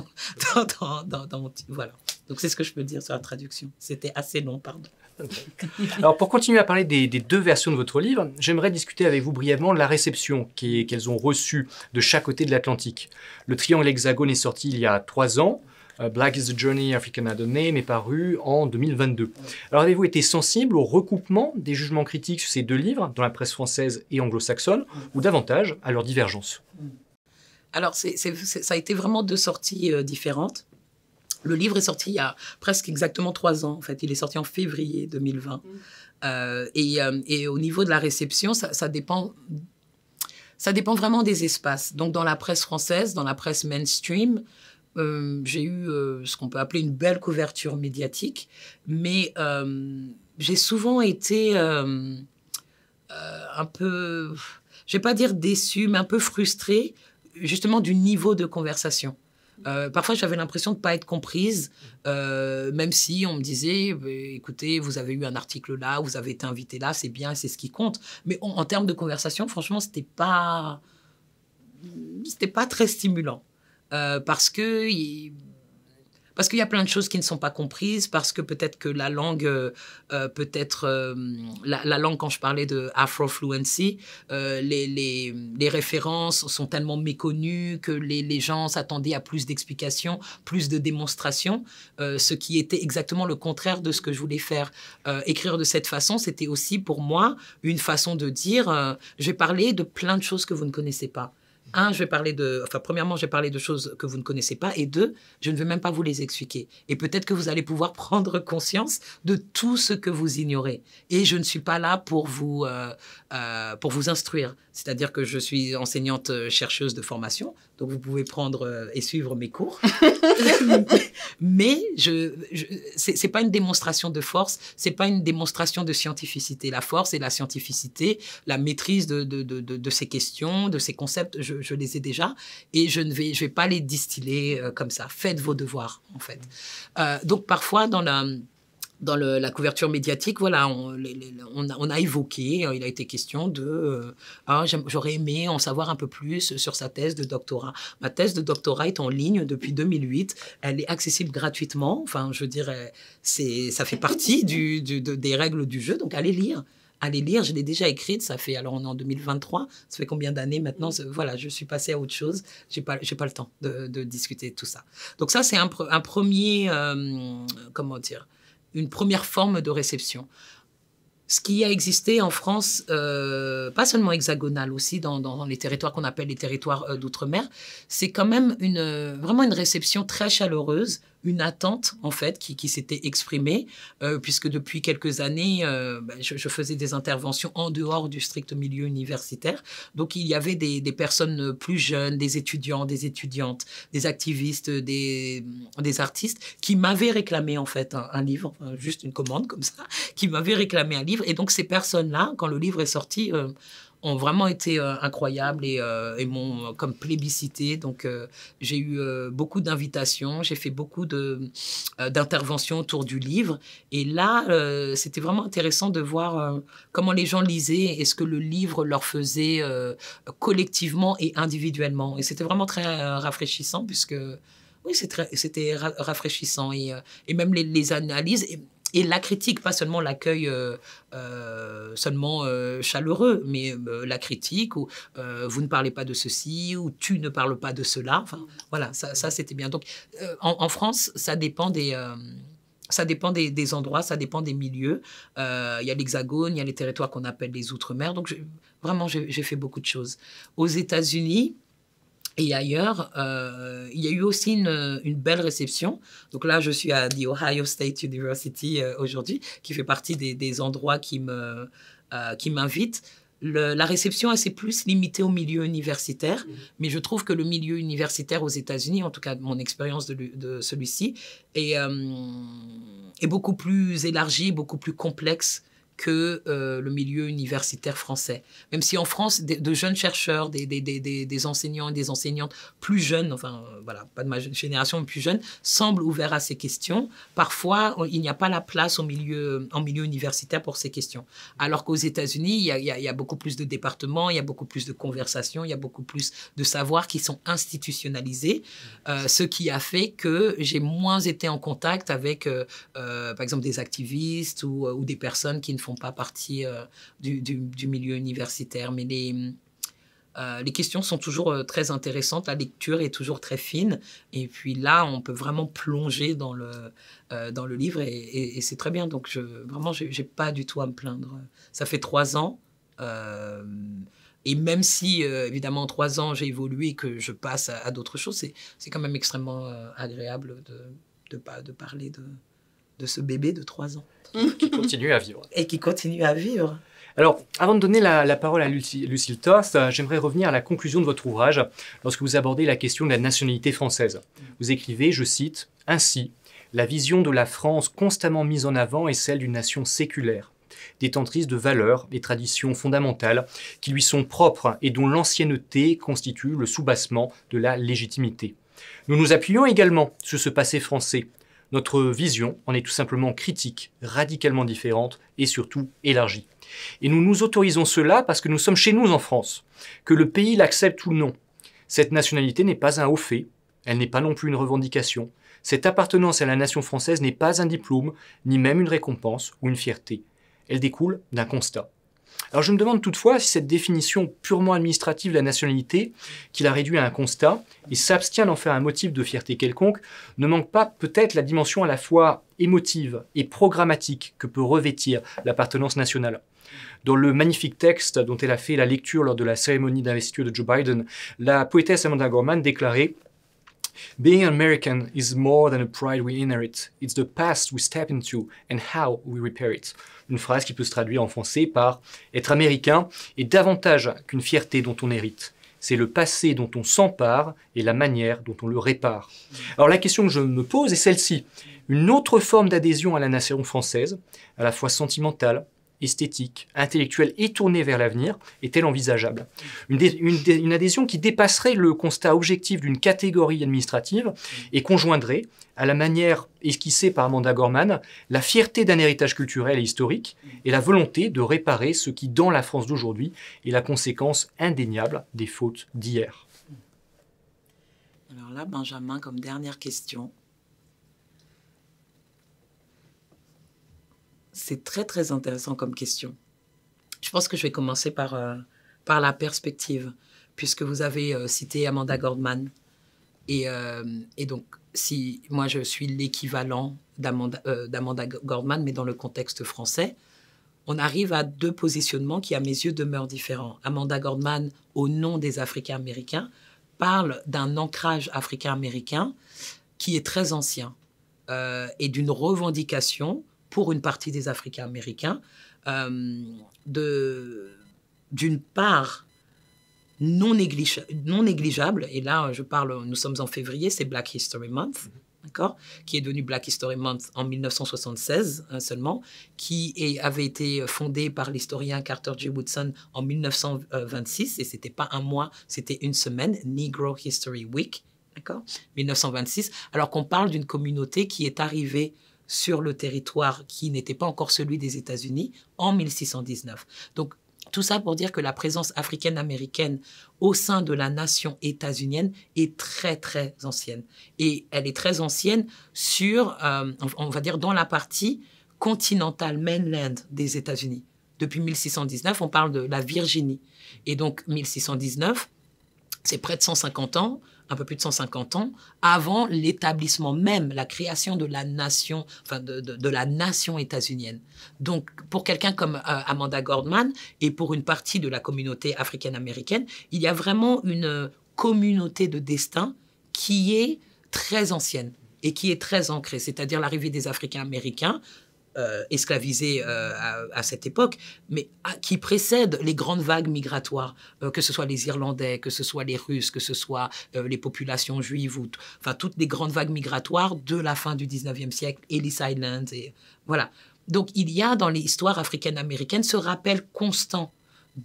dans, dans, dans, dans voilà. Donc c'est ce que je peux dire sur la traduction. C'était assez long, pardon. Alors pour continuer à parler des, deux versions de votre livre, j'aimerais discuter avec vous brièvement de la réception qu'elles ont reçue de chaque côté de l'Atlantique. Le Triangle Hexagone est sorti il y a trois ans. Euh, Black is the Journey, African had Name est paru en 2022. Alors avez-vous été sensible au recoupement des jugements critiques sur ces deux livres dans la presse française et anglo-saxonne ou davantage à leur divergence alors, ça a été vraiment deux sorties euh, différentes. Le livre est sorti il y a presque exactement trois ans, en fait. Il est sorti en février 2020. Mm. Euh, euh, et, au niveau de la réception, ça, dépend. Ça dépend vraiment des espaces. Donc, dans la presse française, dans la presse mainstream, euh, j'ai eu ce qu'on peut appeler une belle couverture médiatique, mais j'ai souvent été un peu, je vais pas dire déçu, mais un peu frustré, justement, du niveau de conversation. Euh, parfois, j'avais l'impression de ne pas être comprise, euh, même si on me disait, bah, écoutez, vous avez eu un article là, vous avez été invité là, c'est bien, c'est ce qui compte. Mais en termes de conversation, franchement, c'était pas, c'était pas très stimulant euh, parce que parce qu'il y a plein de choses qui ne sont pas comprises, parce que peut-être que la langue, euh, euh, peut-être euh, la, langue quand je parlais de Afrofluency, les, références sont tellement méconnues que les, gens s'attendaient à plus d'explications, plus de démonstrations, ce qui était exactement le contraire de ce que je voulais faire. écrire de cette façon, c'était aussi pour moi une façon de dire, j'ai parlé de plein de choses que vous ne connaissez pas un, je vais parler de, enfin, premièrement, je vais parler de choses que vous ne connaissez pas, et deux, je ne vais même pas vous les expliquer. Et peut-être que vous allez pouvoir prendre conscience de tout ce que vous ignorez. Et je ne suis pas là pour vous, euh, euh, pour vous instruire. C'est-à-dire que je suis enseignante euh, chercheuse de formation, donc vous pouvez prendre euh, et suivre mes cours. Mais je, je c'est pas une démonstration de force, c'est pas une démonstration de scientificité. La force et la scientificité, la maîtrise de, ces questions, de ces concepts, je, les ai déjà et je ne vais, je vais pas les distiller comme ça. Faites vos devoirs en fait. donc parfois dans la dans la couverture médiatique, voilà, on, on, a, évoqué, euh, il a été question de euh, ah, j'aurais aimé en savoir un peu plus sur sa thèse de doctorat. Ma thèse de doctorat est en ligne depuis 2008, elle est accessible gratuitement. Enfin, je dirais, c'est ça fait partie du, des règles du jeu, donc allez lire. Allez lire, je l'ai déjà écrite, ça fait alors on est en 2023, ça fait combien d'années maintenant Voilà, je suis passée à autre chose, j'ai pas j'ai pas le temps de, discuter de tout ça. Donc ça c'est un, premier euh, comment dire une première forme de réception. Ce qui a existé en France, euh, pas seulement hexagonal aussi, dans, les territoires qu'on appelle les territoires euh, d'outre-mer, c'est quand même euh, vraiment une réception très chaleureuse une attente en fait qui, s'était exprimée, euh, puisque depuis quelques années, euh, ben, je, faisais des interventions en dehors du strict milieu universitaire. Donc il y avait des, personnes plus jeunes, des étudiants, des étudiantes, des activistes, des, artistes qui m'avaient réclamé en fait un, livre, euh, juste une commande comme ça, qui m'avaient réclamé un livre. Et donc ces personnes-là, quand le livre est sorti, ont vraiment été euh, incroyables et, euh, et m'ont euh, comme plébiscité. Donc, j'ai eu beaucoup d'invitations, j'ai fait beaucoup d'interventions autour du livre. Et là, c'était vraiment intéressant de voir comment les gens lisaient et ce que le livre leur faisait collectivement et individuellement. Et c'était vraiment très rafraîchissant puisque oui, c'était rafraîchissant. Et, et, même les, les analyses, et et la critique, pas seulement l'accueil euh, euh, seulement euh, chaleureux, mais la critique ou vous ne parlez pas de ceci ou tu ne parles pas de cela. Enfin, voilà, ça, c'était bien. Donc, en, France, ça dépend des ça dépend des, endroits, ça dépend des milieux. Il y a l'Hexagone, il y a les territoires qu'on appelle les Outre-mer. Donc, vraiment, j'ai fait beaucoup de choses. Aux États-Unis, et ailleurs, euh, il y a eu aussi une, belle réception. Donc là, je suis à The Ohio State University euh, aujourd'hui, qui fait partie des, endroits qui me euh, qui m'invitent. la réception, elle s'est plus limitée au milieu universitaire, mmh. mais je trouve que le milieu universitaire aux États-Unis, en tout cas mon expérience de, celui-ci, est, est beaucoup plus élargi, beaucoup plus complexe que euh, le milieu universitaire français. Même si en France, de, jeunes chercheurs, des, des, des, des, enseignants et des enseignantes plus jeunes, enfin euh, voilà, pas de ma génération, mais plus jeunes, semblent ouverts à ces questions, parfois il n'y a pas la place au milieu, en milieu universitaire pour ces questions. Alors qu'aux États-Unis, il y, a, beaucoup plus de départements, il y a beaucoup plus de conversations, il y a beaucoup plus de savoirs qui sont institutionnalisés, euh, ce qui a fait que j'ai moins été en contact avec, par exemple, des activistes ou, ou des personnes qui ne font font pas partie euh, du, milieu universitaire. Mais les, euh, les questions sont toujours euh, très intéressantes, la lecture est toujours très fine, et puis là, on peut vraiment plonger dans le, dans le livre, et, c'est très bien. Donc, je, vraiment, j'ai pas du tout à me plaindre. Ça fait trois ans, et même si, évidemment, en trois ans, j'ai évolué et que je passe à, d'autres choses, c'est quand même extrêmement agréable de, de, de parler de, de ce bébé de 3 ans. qui continue à vivre. Et qui continue à vivre. Alors, avant de donner la, parole à Lucille euh, j'aimerais revenir à la conclusion de votre ouvrage lorsque vous abordez la question de la nationalité française. Vous écrivez, je cite, Ainsi, la vision de la France constamment mise en avant est celle d'une nation séculaire, détentrice de valeurs et traditions fondamentales qui lui sont propres et dont l'ancienneté constitue le soubassement de la légitimité. Nous nous appuyons également sur ce passé français, notre vision en est tout simplement critique, radicalement différente et surtout élargie. Et nous nous autorisons cela parce que nous sommes chez nous en France, que le pays l'accepte ou non. Cette nationalité n'est pas un haut fait, elle n'est pas non plus une revendication. Cette appartenance à la nation française n'est pas un diplôme, ni même une récompense ou une fierté. Elle découle d'un constat. Alors je me demande toutefois si cette définition purement administrative de la nationalité, qui la réduit à un constat et s'abstient d'en faire un motif de fierté quelconque, ne manque pas peut-être la dimension à la fois émotive et programmatique que peut revêtir l'appartenance nationale. Dans le magnifique texte dont elle a fait la lecture lors de la cérémonie d'investiture de Joe Biden, la poétesse Amanda Gorman déclarait Being an American is more than a pride we inherit, it's the past we step into and how we repair it. Une phrase qui peut se traduire en français par Être américain est davantage qu'une fierté dont on hérite. C'est le passé dont on s'empare et la manière dont on le répare. Alors la question que je me pose est celle-ci. Une autre forme d'adhésion à la nation française, à la fois sentimentale, esthétique, intellectuelle et tournée vers l'avenir est-elle envisageable une, adhésion qui dépasserait le constat objectif d'une catégorie administrative et conjoindrait, à la manière esquissée par Amanda Gorman, la fierté d'un héritage culturel et historique et la volonté de réparer ce qui, dans la France d'aujourd'hui, est la conséquence indéniable des fautes d'hier. Alors là, Benjamin, comme dernière question, C'est très, très intéressant comme question. Je pense que je vais commencer par, euh, par la perspective, puisque vous avez euh, cité Amanda Gordman. Euh, et, donc, si moi, je suis l'équivalent d'Amanda Gordman, mais dans le contexte français, on arrive à deux positionnements qui, à mes yeux, demeurent différents. Amanda Gordman, au nom des Africains-Américains, parle d'un ancrage africain-américain qui est très ancien et d'une revendication pour une partie des Africains américains, euh, d'une part non, non, négligeable, et là je parle, nous sommes en février, c'est Black History Month, mhm. d'accord, qui est devenu Black History Month en 1976 hein, seulement, qui avait été fondé par l'historien Carter J. Woodson en 1926, et c'était pas un mois, c'était une semaine, Negro History Week, d'accord, 1926, alors qu'on parle d'une communauté qui est arrivée sur le territoire qui n'était pas encore celui des États-Unis en 1619. Donc tout ça pour dire que la présence africaine-américaine au sein de la nation états-unienne est très très ancienne. Et elle est très ancienne sur, euh, on va dire, dans la partie continentale, mainland des États-Unis. Depuis 1619, on parle de la Virginie. Et donc 1619, c'est près de 150 ans un peu plus de 150 ans, avant l'établissement même, la création de la nation, enfin de, la nation états-unienne. Donc, pour quelqu'un comme euh, Amanda Gordman et pour une partie de la communauté africaine-américaine, il y a vraiment une communauté de destin qui est très ancienne et qui est très ancrée, c'est-à-dire l'arrivée des Africains-Américains euh, esclavisés euh, à, cette époque, mais ah, qui précèdent les grandes vagues migratoires, euh, que ce soit les Irlandais, que ce soit les Russes, que ce soit les populations juives, ou enfin toutes les grandes vagues migratoires de la fin du 19e siècle, Ellis Island, et voilà. Donc il y a dans l'histoire africaine-américaine ce rappel constant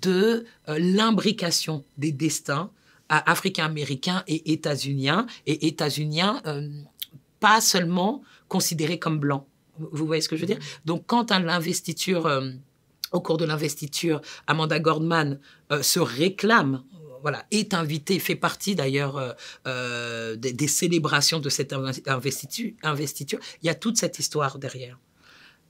de l'imbrication des destins africains-américains et états-uniens, et états-uniens pas seulement considérés comme blancs vous voyez ce que je veux dire mm-hmm. Donc, quand l'investiture, euh, au cours de l'investiture, Amanda Gordman euh, se réclame, voilà, est invitée, fait partie d'ailleurs euh, des, célébrations de cette investiture, investiture. Il y a toute cette histoire derrière.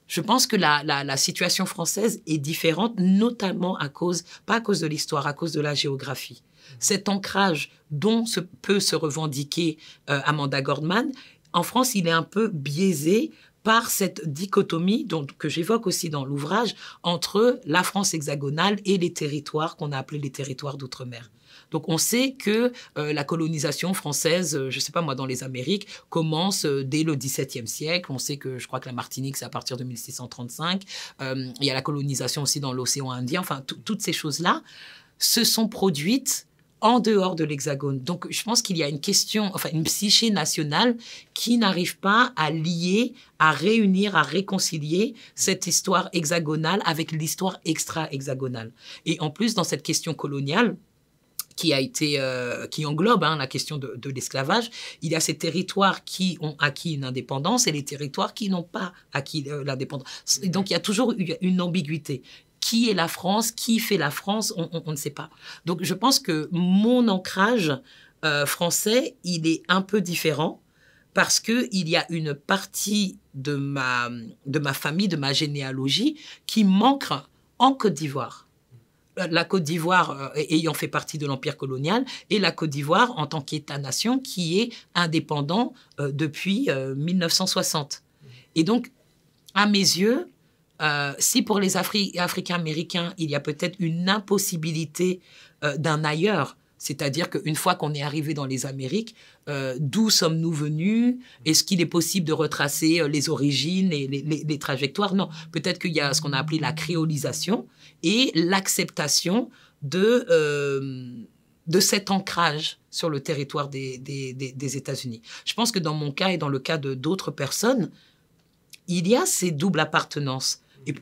Je pense que la, situation française est différente, notamment à cause, pas à cause de l'histoire, à cause de la géographie. Mm-hmm. Cet ancrage dont se, peut se revendiquer Amanda Gordman, en France, il est un peu biaisé par cette dichotomie que j'évoque aussi dans l'ouvrage entre la France hexagonale et les territoires qu'on a appelés les territoires d'outre-mer. Donc on sait que euh, la colonisation française, euh, je ne sais pas moi, dans les Amériques, commence euh, dès le XVIIe siècle. On sait que je crois que la Martinique, c'est à partir de 1635. il y a la colonisation aussi dans l'océan Indien. Enfin, toutes ces choses-là se sont produites en dehors de l'Hexagone. Donc, je pense qu'il y a une question, enfin, une psyché nationale qui n'arrive pas à lier, à réunir, à réconcilier cette histoire hexagonale avec l'histoire extra-hexagonale. Et en plus, dans cette question coloniale, qui a été euh, qui englobe hein, la question de, de l'esclavage. Il y a ces territoires qui ont acquis une indépendance et les territoires qui n'ont pas acquis euh, l'indépendance. Donc il y a toujours une ambiguïté qui est la France, qui fait la France, on, ne sait pas. Donc je pense que mon ancrage euh, français, il est un peu différent parce que il y a une partie de ma, de ma famille, de ma généalogie, qui manque en Côte d'Ivoire. Euh, la Côte d'Ivoire euh, ayant fait partie de l'Empire colonial et la Côte d'Ivoire en tant qu'État-nation qui est indépendant depuis 1960. Et donc, à mes yeux, euh, si pour les Africains-Américains, il y a peut-être une impossibilité euh, d'un ailleurs, c'est-à-dire qu'une fois qu'on est arrivé dans les Amériques, euh, d'où sommes-nous venus Est-ce qu'il est possible de retracer les origines et les, trajectoires Non, peut-être qu'il y a ce qu'on a appelé la créolisation et l'acceptation de, de cet ancrage sur le territoire des, États-Unis. Je pense que dans mon cas et dans le cas de d'autres personnes, il y a ces doubles appartenances. Et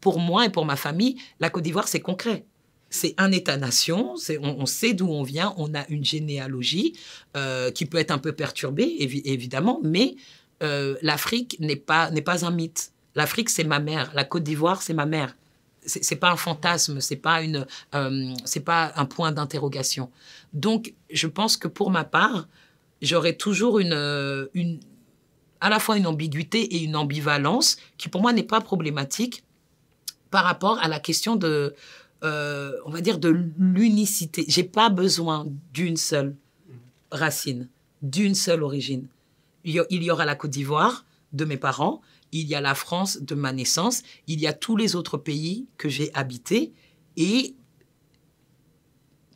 pour moi et pour ma famille, la Côte d'Ivoire, c'est concret. C'est un État-nation, on, on, sait d'où on vient, on a une généalogie euh, qui peut être un peu perturbée, évidemment, mais euh, l'Afrique n'est pas, pas un mythe. L'Afrique, c'est ma mère. La Côte d'Ivoire, c'est ma mère. C'est pas un fantasme, c'est pas une, euh, c'est pas un point d'interrogation. Donc, je pense que pour ma part, j'aurai toujours une, une, à la fois une ambiguïté et une ambivalence qui pour moi n'est pas problématique par rapport à la question de, euh, on va dire, de l'unicité. J'ai pas besoin d'une seule racine, d'une seule origine. Il y aura la Côte d'Ivoire de mes parents, il y a la France de ma naissance, il y a tous les autres pays que j'ai habités, et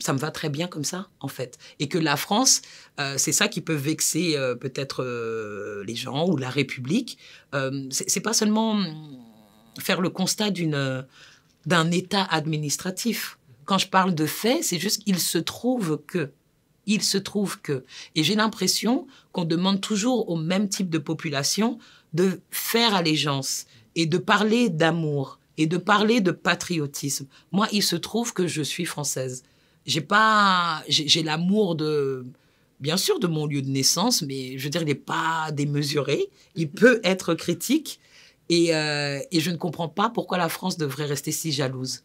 ça me va très bien comme ça, en fait. Et que la France, euh, c'est ça qui peut vexer euh, peut-être euh, les gens ou la République. c'est pas seulement hum, faire le constat d'un état administratif. Quand je parle de fait, c'est juste qu'il se trouve que. Il se trouve que. Et j'ai l'impression qu'on demande toujours au même type de population de faire allégeance et de parler d'amour et de parler de patriotisme. Moi, il se trouve que je suis française j'ai pas, j'ai l'amour de, bien sûr, de mon lieu de naissance, mais je veux dire, il n'est pas démesuré. Il peut être critique. Euh, et, je ne comprends pas pourquoi la France devrait rester si jalouse,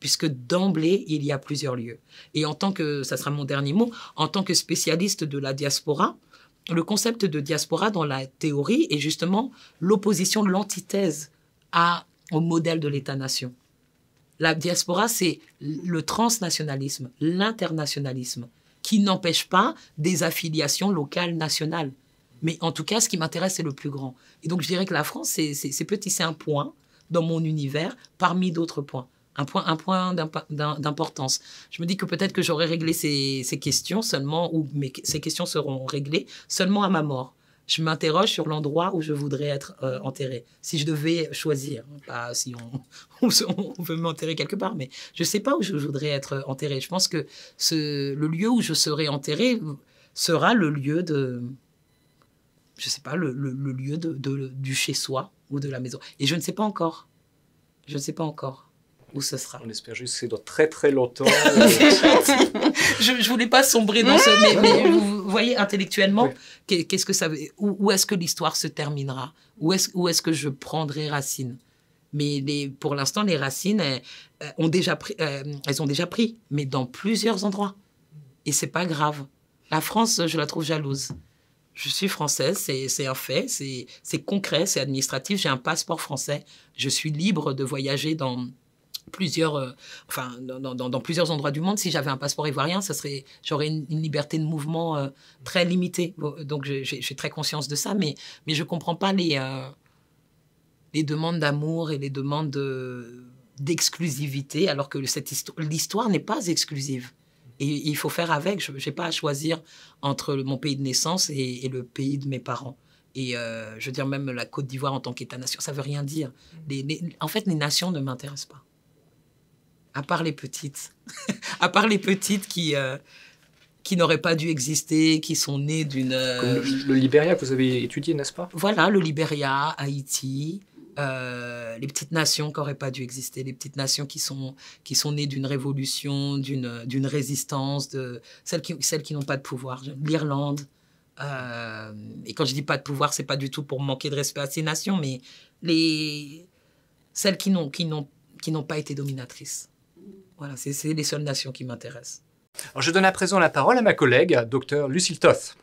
puisque d'emblée, il y a plusieurs lieux. Et en tant que, ça sera mon dernier mot, en tant que spécialiste de la diaspora, le concept de diaspora dans la théorie est justement l'opposition, l'antithèse à, au modèle de l'État-nation. La diaspora, c'est le transnationalisme, l'internationalisme, qui n'empêche pas des affiliations locales, nationales. Mais en tout cas, ce qui m'intéresse, c'est le plus grand. Et donc, je dirais que la France, c'est petit, c'est un point dans mon univers parmi d'autres points. Un point, un point d'importance. Je me dis que peut-être que j'aurai réglé ces, questions seulement, ou ces questions seront réglées seulement à ma mort je m'interroge sur l'endroit où je voudrais être euh, enterré. Si je devais choisir, pas si on, on, veut m'enterrer quelque part, mais je ne sais pas où je voudrais être enterré. Je pense que le lieu où je serai enterré sera le lieu de, je ne sais pas, le, lieu de, de, du chez soi ou de la maison. Et je ne sais pas encore. Je ne sais pas encore où ce sera. On espère juste que c'est dans très très longtemps. Euh. je ne voulais pas sombrer dans ce, mais, vous voyez intellectuellement, qu'est-ce que ça où, où est-ce que l'histoire se terminera Où est-ce où est-ce que je prendrai racine mais les, pour l'instant, les racines ont déjà pris, euh, elles ont déjà pris, mais dans plusieurs endroits. Et c'est pas grave. La France, je la trouve jalouse. Je suis française, c'est un fait, c'est concret, c'est administratif, j'ai un passeport français, je suis libre de voyager dans, plusieurs, euh, enfin, dans, dans, plusieurs endroits du monde. Si j'avais un passeport ivoirien, ça serait, j'aurais une, liberté de mouvement euh, très limitée. Donc, j'ai très conscience de ça, mais, mais je comprends pas les, euh, les demandes d'amour et les demandes d'exclusivité, alors que cette l'histoire n'est pas exclusive. Et, il faut faire avec. Je n'ai pas à choisir entre mon pays de naissance et, le pays de mes parents. Et je veux dire, même la Côte d'Ivoire en tant qu'État-nation, ça veut rien dire. les, en fait, les nations ne m'intéressent pas à part les petites. à part les petites qui, euh, qui n'auraient pas dû exister, qui sont nées d'une... Euh, le, Libéria que vous avez étudié, n'est-ce pas Voilà, le Libéria, Haïti, euh, les petites nations qui n'auraient pas dû exister, les petites nations qui sont, qui sont nées d'une révolution, d'une résistance, de celles qui, celles qui n'ont pas de pouvoir, l'Irlande. et quand je dis pas de pouvoir, c'est pas du tout pour manquer de respect à ces nations, mais les, celles qui n'ont qui n'ont pas été dominatrices. Voilà, c'est les seules nations qui m'intéressent. je donne à présent la parole à ma collègue, docteur Lucille Toth.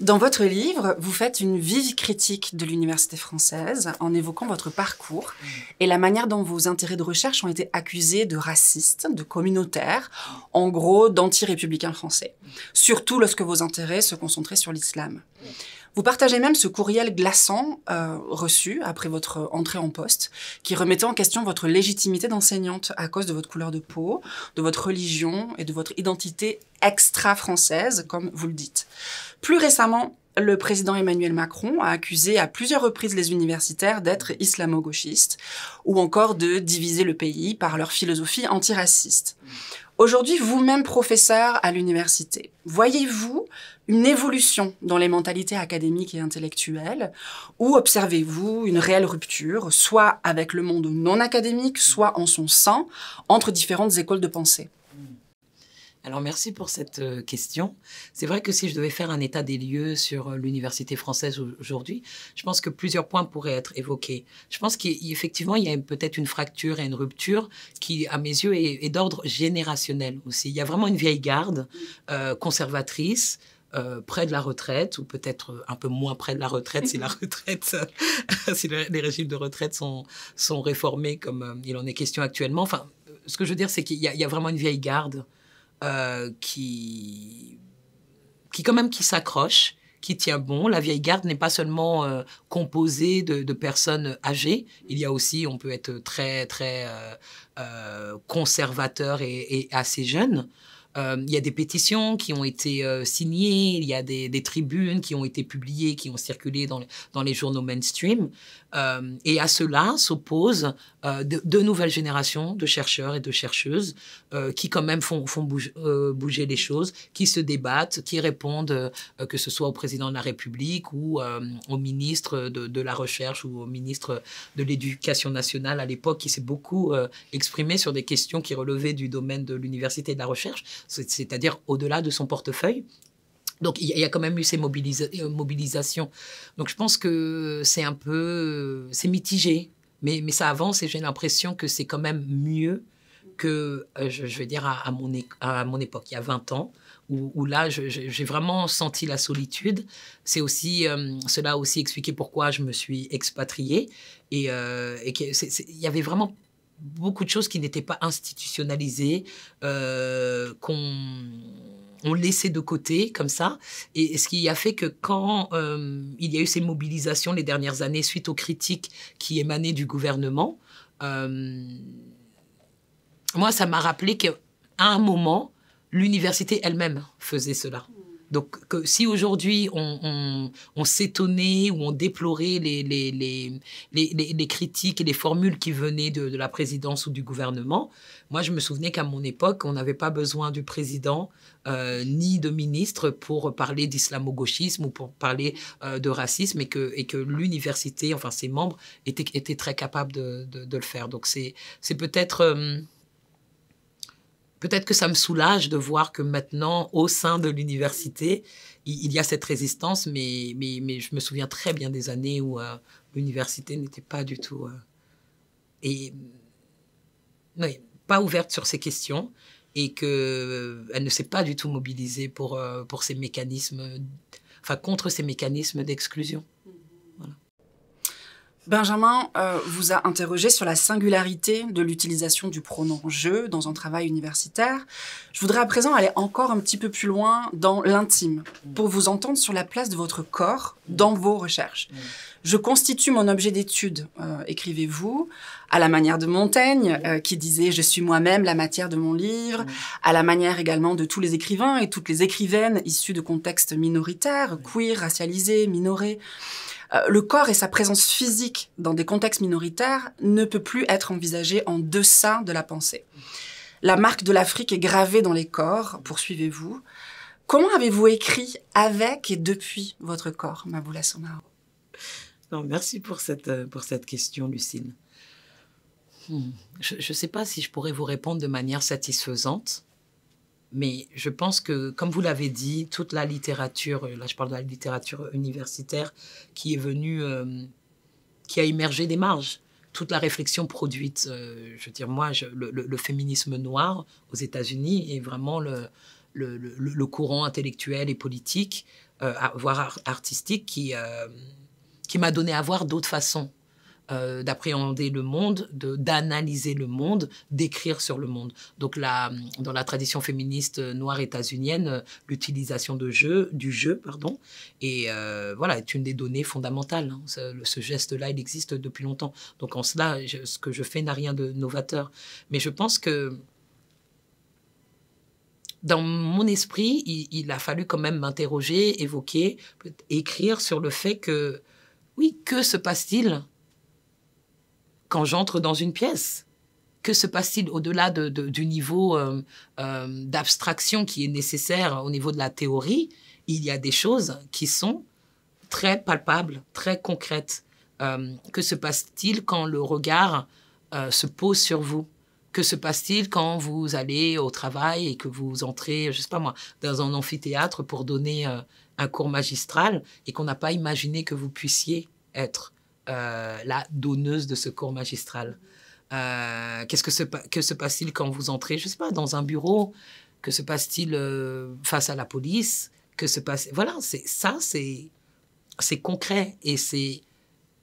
Dans votre livre, vous faites une vive critique de l'université française en évoquant votre parcours et la manière dont vos intérêts de recherche ont été accusés de racistes, de communautaires, en gros d'anti-républicains français, surtout lorsque vos intérêts se concentraient sur l'islam. Vous partagez même ce courriel glaçant euh, reçu après votre entrée en poste, qui remettait en question votre légitimité d'enseignante à cause de votre couleur de peau, de votre religion et de votre identité extra-française, comme vous le dites. Plus récemment, le président Emmanuel Macron a accusé à plusieurs reprises les universitaires d'être islamo-gauchistes ou encore de diviser le pays par leur philosophie antiraciste. Aujourd'hui, vous-même professeur à l'université, voyez-vous une évolution dans les mentalités académiques et intellectuelles Ou observez-vous une réelle rupture, soit avec le monde non académique, soit en son sein, entre différentes écoles de pensée alors merci pour cette euh, question. C'est vrai que si je devais faire un état des lieux sur euh, l'université française aujourd'hui, je pense que plusieurs points pourraient être évoqués. Je pense qu'effectivement, il y a peut-être une fracture et une rupture qui, à mes yeux, est, d'ordre générationnel aussi. Il y a vraiment une vieille garde euh, conservatrice euh, près de la retraite, ou peut-être euh, un peu moins près de la retraite si la retraite, euh, si les régimes de retraite sont, sont réformés comme il en est question actuellement. Enfin, ce que je veux dire, c'est qu'il y, a vraiment une vieille garde qui, qui quand même, qui s'accroche qui tient bon. La vieille garde n'est pas seulement composée de, personnes âgées. Il y a aussi, on peut être très, très conservateur et, assez jeune. Euh, il y a des pétitions qui ont été euh, signées, il y a des, tribunes qui ont été publiées, qui ont circulé dans les journaux mainstream. Euh, et à cela s'opposent euh, deux de, nouvelles générations de chercheurs et de chercheuses euh, qui quand même font, bouger les choses, qui se débattent, qui répondent, que ce soit au président de la République ou au ministre de, de, la Recherche ou au ministre de l'Éducation nationale à l'époque, qui s'est beaucoup exprimé sur des questions qui relevaient du domaine de l'université et de la recherche, c'est-à-dire au-delà de son portefeuille donc il y a quand même eu ces euh, mobilisations. Donc je pense que c'est un peu, c'est mitigé, mais, mais, ça avance et j'ai l'impression que c'est quand même mieux que, euh, je, veux dire, à, mon à, mon époque, il y a 20 ans, où, là, j'ai vraiment senti la solitude. C'est aussi, euh, cela a aussi expliqué pourquoi je me suis expatriée et, il y avait vraiment beaucoup de choses qui n'étaient pas institutionnalisées, qu'on on laissait de côté comme ça. Et ce qui a fait que quand euh, il y a eu ces mobilisations les dernières années suite aux critiques qui émanaient du gouvernement, euh, moi, ça m'a rappelé qu'à un moment, l'université elle-même faisait cela. Donc, si aujourd'hui on, s'étonnait ou on déplorait les, les, critiques et les formules qui venaient de, la présidence ou du gouvernement, moi je me souvenais qu'à mon époque, on n'avait pas besoin du président euh, ni de ministre pour parler d'islamo-gauchisme ou pour parler euh, de racisme et que, et que l'université, enfin ses membres, étaient, étaient très capables de, le faire. Donc, c'est peut-être. Euh, Peut-être que ça me soulage de voir que maintenant, au sein de l'université, il, y a cette résistance, mais, mais, je me souviens très bien des années où euh, l'université n'était pas du tout... Euh, et, pas ouverte sur ces questions et que euh, elle ne s'est pas du tout mobilisée pour, pour ces mécanismes, enfin contre ces mécanismes d'exclusion. Benjamin euh, vous a interrogé sur la singularité de l'utilisation du pronom je dans un travail universitaire. Je voudrais à présent aller encore un petit peu plus loin dans l'intime pour vous entendre sur la place de votre corps dans vos recherches. Mm. Je constitue mon objet d'étude, euh, écrivez-vous, à la manière de Montaigne euh, qui disait je suis moi-même la matière de mon livre, mm. à la manière également de tous les écrivains et toutes les écrivaines issues de contextes minoritaires, mm. queer, racialisés, minorés. Euh, le corps et sa présence physique dans des contextes minoritaires ne peut plus être envisagé en deçà de la pensée. La marque de l'Afrique est gravée dans les corps, poursuivez-vous. Comment avez-vous écrit avec et depuis votre corps, Maboula Somaro non, Merci pour cette, euh, pour cette question, Lucine. Hmm. Je ne sais pas si je pourrais vous répondre de manière satisfaisante. Mais je pense que, comme vous l'avez dit, toute la littérature, euh, là je parle de la littérature universitaire, qui est venue, euh, qui a émergé des marges. Toute la réflexion produite, euh, je veux dire, moi, le, féminisme noir aux États-Unis est vraiment le, courant intellectuel et politique, voire artistique, qui m'a donné à voir d'autres façons euh, d'appréhender le monde, d'analyser le monde, d'écrire sur le monde. Donc la, dans la tradition féministe noire états-unienne, l'utilisation de jeu, du jeu pardon, et, euh, voilà, est une des données fondamentales. Hein. Ce, geste-là, il existe depuis longtemps. Donc en cela, ce que je fais n'a rien de novateur. Mais je pense que dans mon esprit, il a fallu quand même m'interroger, évoquer, écrire sur le fait que, oui, que se passe-t-il quand j'entre dans une pièce que se passe-t-il au-delà du niveau euh, euh, d'abstraction qui est nécessaire au niveau de la théorie Il y a des choses qui sont très palpables, très concrètes. Euh, que se passe-t-il quand le regard se pose sur vous Que se passe-t-il quand vous allez au travail et que vous entrez, je sais pas moi, dans un amphithéâtre pour donner un cours magistral et qu'on n'a pas imaginé que vous puissiez être euh, la donneuse de ce cours magistral. Euh, qu'est-ce que se, que se passe-t-il quand vous entrez, je ne sais pas, dans un bureau Que se passe-t-il euh, face à la police Que se passe Voilà, c'est ça, c'est c'est concret et c'est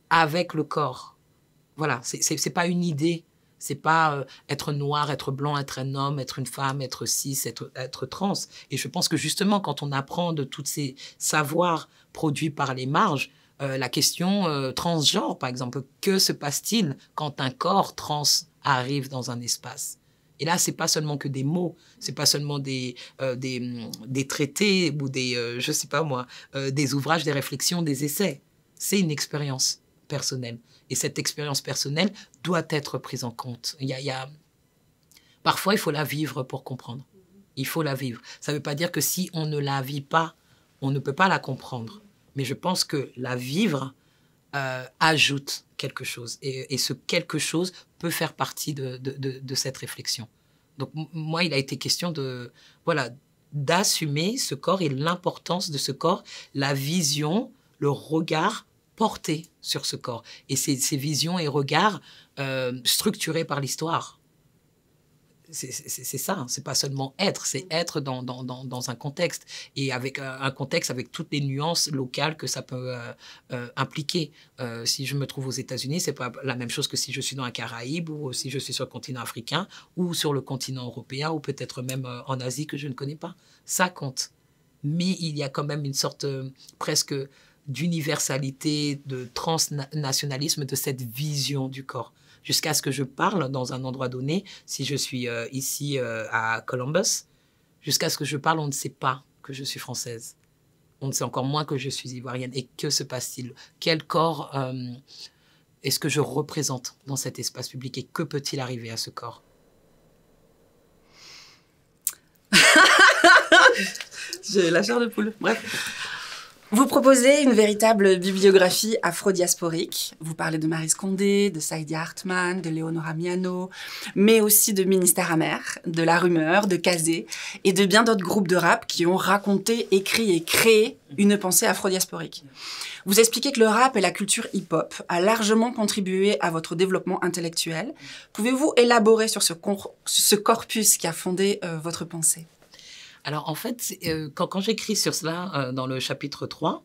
avec le corps. Voilà, c'est pas une idée. C'est pas être noir, être blanc, être un homme, être une femme, être cis, être, être trans. Et je pense que justement, quand on apprend de tous ces savoirs produits par les marges, euh, la question euh, transgenre, par exemple. Que se passe-t-il quand un corps trans arrive dans un espace et là, c'est pas seulement que des mots, c'est pas seulement des, euh, mm, traités ou des, je sais pas moi, des ouvrages, des réflexions, des essais. C'est une expérience personnelle. Et cette expérience personnelle doit être prise en compte. Il y, Parfois, il faut la vivre pour comprendre. Il faut la vivre. Ça ne veut pas dire que si on ne la vit pas, on ne peut pas la comprendre mais je pense que la vivre euh, ajoute quelque chose. Et, ce quelque chose peut faire partie de, cette réflexion. Donc moi, il a été question de voilà d'assumer ce corps et l'importance de ce corps, la vision, le regard porté sur ce corps. Et ces, visions et regards euh, structurés par l'histoire c'est ça, hein. c'est pas seulement être, c'est mmh. être dans, un contexte et avec euh, un contexte avec toutes les nuances locales que ça peut euh, euh, impliquer. si je me trouve aux États-Unis, c'est pas la même chose que si je suis dans la Caraïbe ou si je suis sur le continent africain ou sur le continent européen ou peut-être même en Asie que je ne connais pas. Ça compte. Mais il y a quand même une sorte presque d'universalité, de transnationalisme de cette vision du corps jusqu'à ce que je parle dans un endroit donné. Si je suis euh, ici euh, à Columbus, jusqu'à ce que je parle, on ne sait pas que je suis française. On ne sait encore moins que je suis ivoirienne. Et que se passe-t-il Quel corps euh, est-ce que je représente dans cet espace public Et que peut-il arriver à ce corps J'ai la chair de poule. Bref. Vous proposez une véritable bibliographie afro-diasporique. Vous parlez de Maris Condé, de Saïdi Hartman, de Léonora Miano, mais aussi de Ministère Amer, de La Rumeur, de Kazé et de bien d'autres groupes de rap qui ont raconté, écrit et créé une pensée afro-diasporique. Vous expliquez que le rap et la culture hip-hop a largement contribué à votre développement intellectuel. Pouvez-vous élaborer sur ce, corpus qui a fondé euh, votre pensée alors en fait, euh, quand, j'écris sur cela euh, dans le chapitre 3,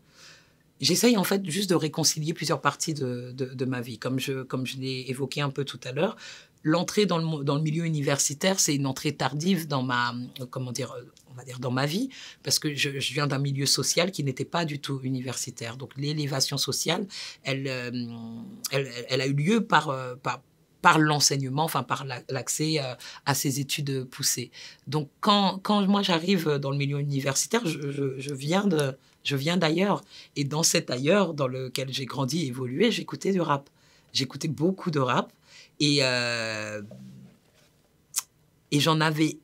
j'essaye en fait juste de réconcilier plusieurs parties de, ma vie. Comme je, comme je l'ai évoqué un peu tout à l'heure, l'entrée dans le, dans le milieu universitaire, c'est une entrée tardive dans ma, comment dire, euh, on va dire dans ma vie, parce que je, viens d'un milieu social qui n'était pas du tout universitaire. Donc l'élévation sociale, elle, elle, elle, a eu lieu par, par par l'enseignement, enfin par l'accès euh, à ces études poussées. Donc quand, moi j'arrive dans le milieu universitaire, je, viens d'ailleurs. Et dans cet ailleurs dans lequel j'ai grandi et évolué, j'écoutais du rap. J'écoutais beaucoup de rap. Et, euh, et j'en avais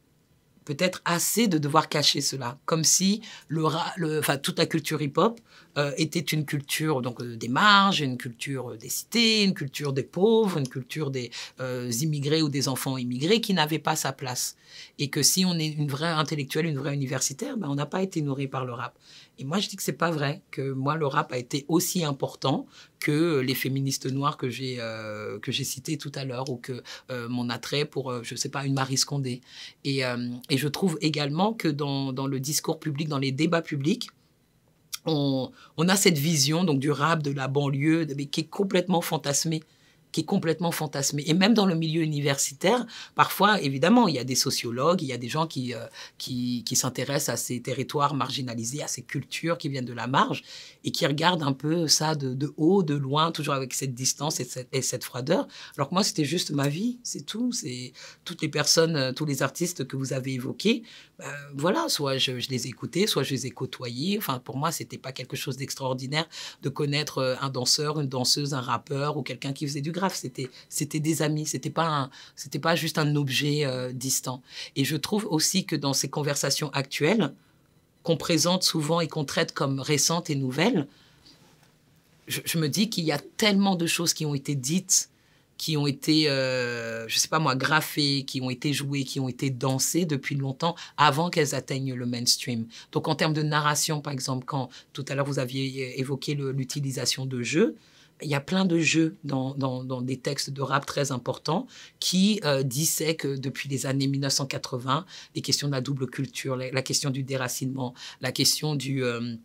peut-être assez de devoir cacher cela. Comme si le, le enfin, toute la culture hip-hop euh, était une culture donc euh, des marges, une culture euh, des cités, une culture des pauvres, une culture des immigrés ou des enfants immigrés qui n'avaient pas sa place. Et que si on est une vraie intellectuelle, une vraie universitaire, ben, on n'a pas été nourri par le rap. Et moi, je dis que c'est pas vrai, que moi, le rap a été aussi important que les féministes noires que j'ai que j'ai citées tout à l'heure ou que mon attrait pour, je je sais pas, une Marie Scondé. Et, et je trouve également que dans, dans le discours public, dans les débats publics, on, a cette vision donc du rap, de la banlieue, mais qui est complètement fantasmée qui est complètement fantasmée. Et même dans le milieu universitaire, parfois, évidemment, il y a des sociologues, il y a des gens qui, euh, qui, s'intéressent à ces territoires marginalisés, à ces cultures qui viennent de la marge, et qui regardent un peu ça de, haut, de loin, toujours avec cette distance et cette, et cette froideur. Alors que moi, c'était juste ma vie, c'est tout. C'est toutes les personnes, euh, tous les artistes que vous avez évoqués. Euh, voilà, soit je, les écoutais, soit je les ai côtoyés. Enfin, pour moi, c'était pas quelque chose d'extraordinaire de connaître euh, un danseur, une danseuse, un rappeur ou quelqu'un qui faisait du graphe. C'était, des amis. C'était pas c'était pas juste un objet euh, distant. Et je trouve aussi que dans ces conversations actuelles qu'on présente souvent et qu'on traite comme récentes et nouvelles, je me dis qu'il y a tellement de choses qui ont été dites qui ont été, je euh, je sais pas moi, graffées, qui ont été jouées, qui ont été dansées depuis longtemps avant qu'elles atteignent le mainstream. Donc en termes de narration, par exemple, quand tout à l'heure vous aviez évoqué l'utilisation de jeux, il y a plein de jeux dans, des textes de rap très importants qui euh, dissèquent disaient que depuis les années 1980, les questions de la double culture, la, question du déracinement, la question du... Euh,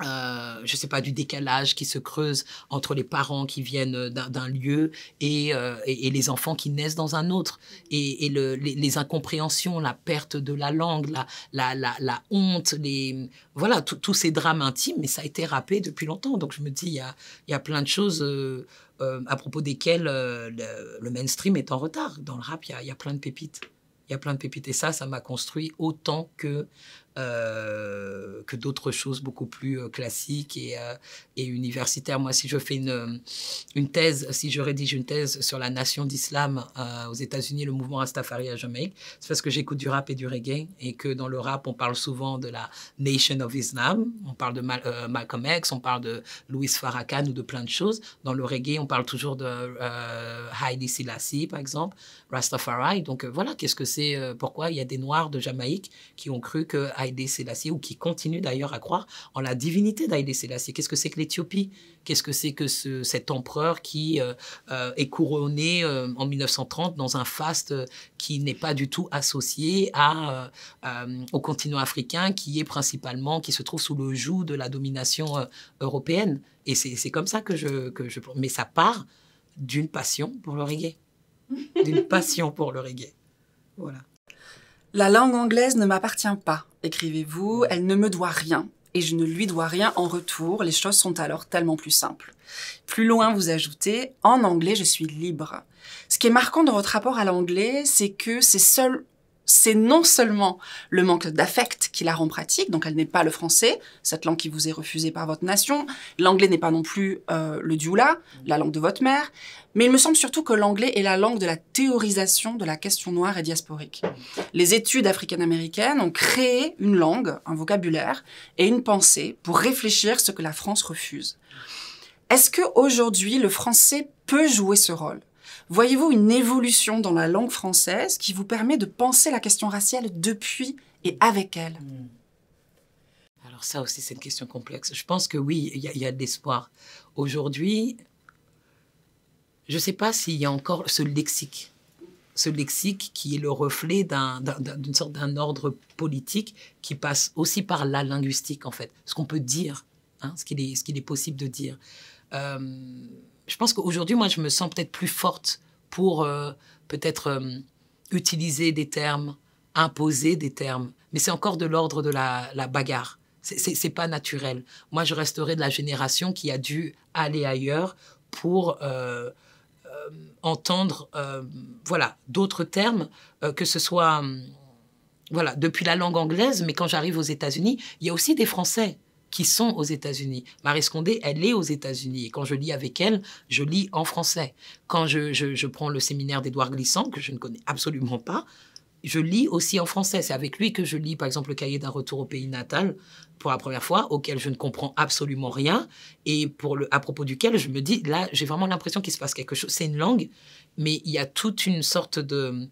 je euh, je sais pas, du décalage qui se creuse entre les parents qui viennent euh, d'un lieu euh, et, et, les enfants qui naissent dans un autre, et, les, incompréhensions, la perte de la langue, la, honte, les voilà, tous ces drames intimes, mais ça a été rappé depuis longtemps. Donc je me dis, il y a, y a, plein de choses à propos desquelles le, mainstream est en retard. Dans le rap, il y a plein de pépites. Il y a plein de pépites. Et ça, ça m'a construit autant que euh, que d'autres choses beaucoup plus euh, classiques et, euh, et, universitaires. Moi, si je fais une, une thèse, si je rédige une thèse sur la nation d'islam aux États-Unis, le mouvement Rastafari à Jamaïque, c'est parce que j'écoute du rap et du reggae et que dans le rap, on parle souvent de la Nation of Islam, on parle de Malcolm X, on parle de Louis Farrakhan ou de plein de choses. Dans le reggae, on parle toujours de Heidi Selassie, par exemple. Rastafari. Donc euh, voilà, qu'est-ce que c'est euh, Pourquoi il y a des Noirs de Jamaïque qui ont cru que Haïdé Sélassié, ou qui continuent d'ailleurs à croire en la divinité d'Haïdé Sélassié Qu'est-ce que c'est que l'Éthiopie Qu'est-ce que c'est que cet empereur qui euh, est couronné en 1930 dans un faste qui n'est pas du tout associé au continent africain, qui est principalement, qui se trouve sous le joug de la domination européenne. Et c'est comme ça que je, que je... Mais ça part d'une passion pour le reggae d'une passion pour le reggae. Voilà. La langue anglaise ne m'appartient pas, écrivez-vous, elle ne me doit rien et je ne lui dois rien en retour, les choses sont alors tellement plus simples. Plus loin, vous ajoutez, en anglais, je suis libre. Ce qui est marquant dans votre rapport à l'anglais, c'est que c'est seul c'est non seulement le manque d'affect qui la rend pratique, donc elle n'est pas le français, cette langue qui vous est refusée par votre nation, l'anglais n'est pas non plus euh, le dioula, la langue de votre mère, mais il me semble surtout que l'anglais est la langue de la théorisation de la question noire et diasporique. Les études africaines-américaines ont créé une langue, un vocabulaire et une pensée pour réfléchir ce que la France refuse. Est-ce que aujourd'hui le français peut jouer ce rôle Voyez-vous une évolution dans la langue française qui vous permet de penser la question raciale depuis et avec elle hmm. Alors ça aussi, c'est une question complexe. Je pense que oui, il y, a de l'espoir. Aujourd'hui, je ne sais pas s'il y a encore ce lexique. Ce lexique qui est le reflet d'une sorte d'un ordre politique qui passe aussi par la linguistique, en fait. Ce qu'on peut dire, hein, ce qu'il est, possible de dire. Euh, je pense qu'aujourd'hui, moi, je me sens peut-être plus forte pour euh, peut-être euh, utiliser des termes, imposer des termes. Mais c'est encore de l'ordre de la, la bagarre. C'est pas naturel. Moi, je resterai de la génération qui a dû aller ailleurs pour euh, entendre, voilà, d'autres termes, que ce soit, voilà, depuis la langue anglaise. Mais quand j'arrive aux États-Unis, il y a aussi des Français qui sont aux États-Unis. Marie Scondé, elle est aux États-Unis. Et quand je lis avec elle, je lis en français. Quand je, prends le séminaire d'Édouard Glissant, que je ne connais absolument pas, je lis aussi en français. C'est avec lui que je lis, par exemple, le cahier d'un retour au pays natal pour la première fois, auquel je ne comprends absolument rien et pour le, à propos duquel je me dis, là, j'ai vraiment l'impression qu'il se passe quelque chose. C'est une langue, mais il y a toute une sorte de,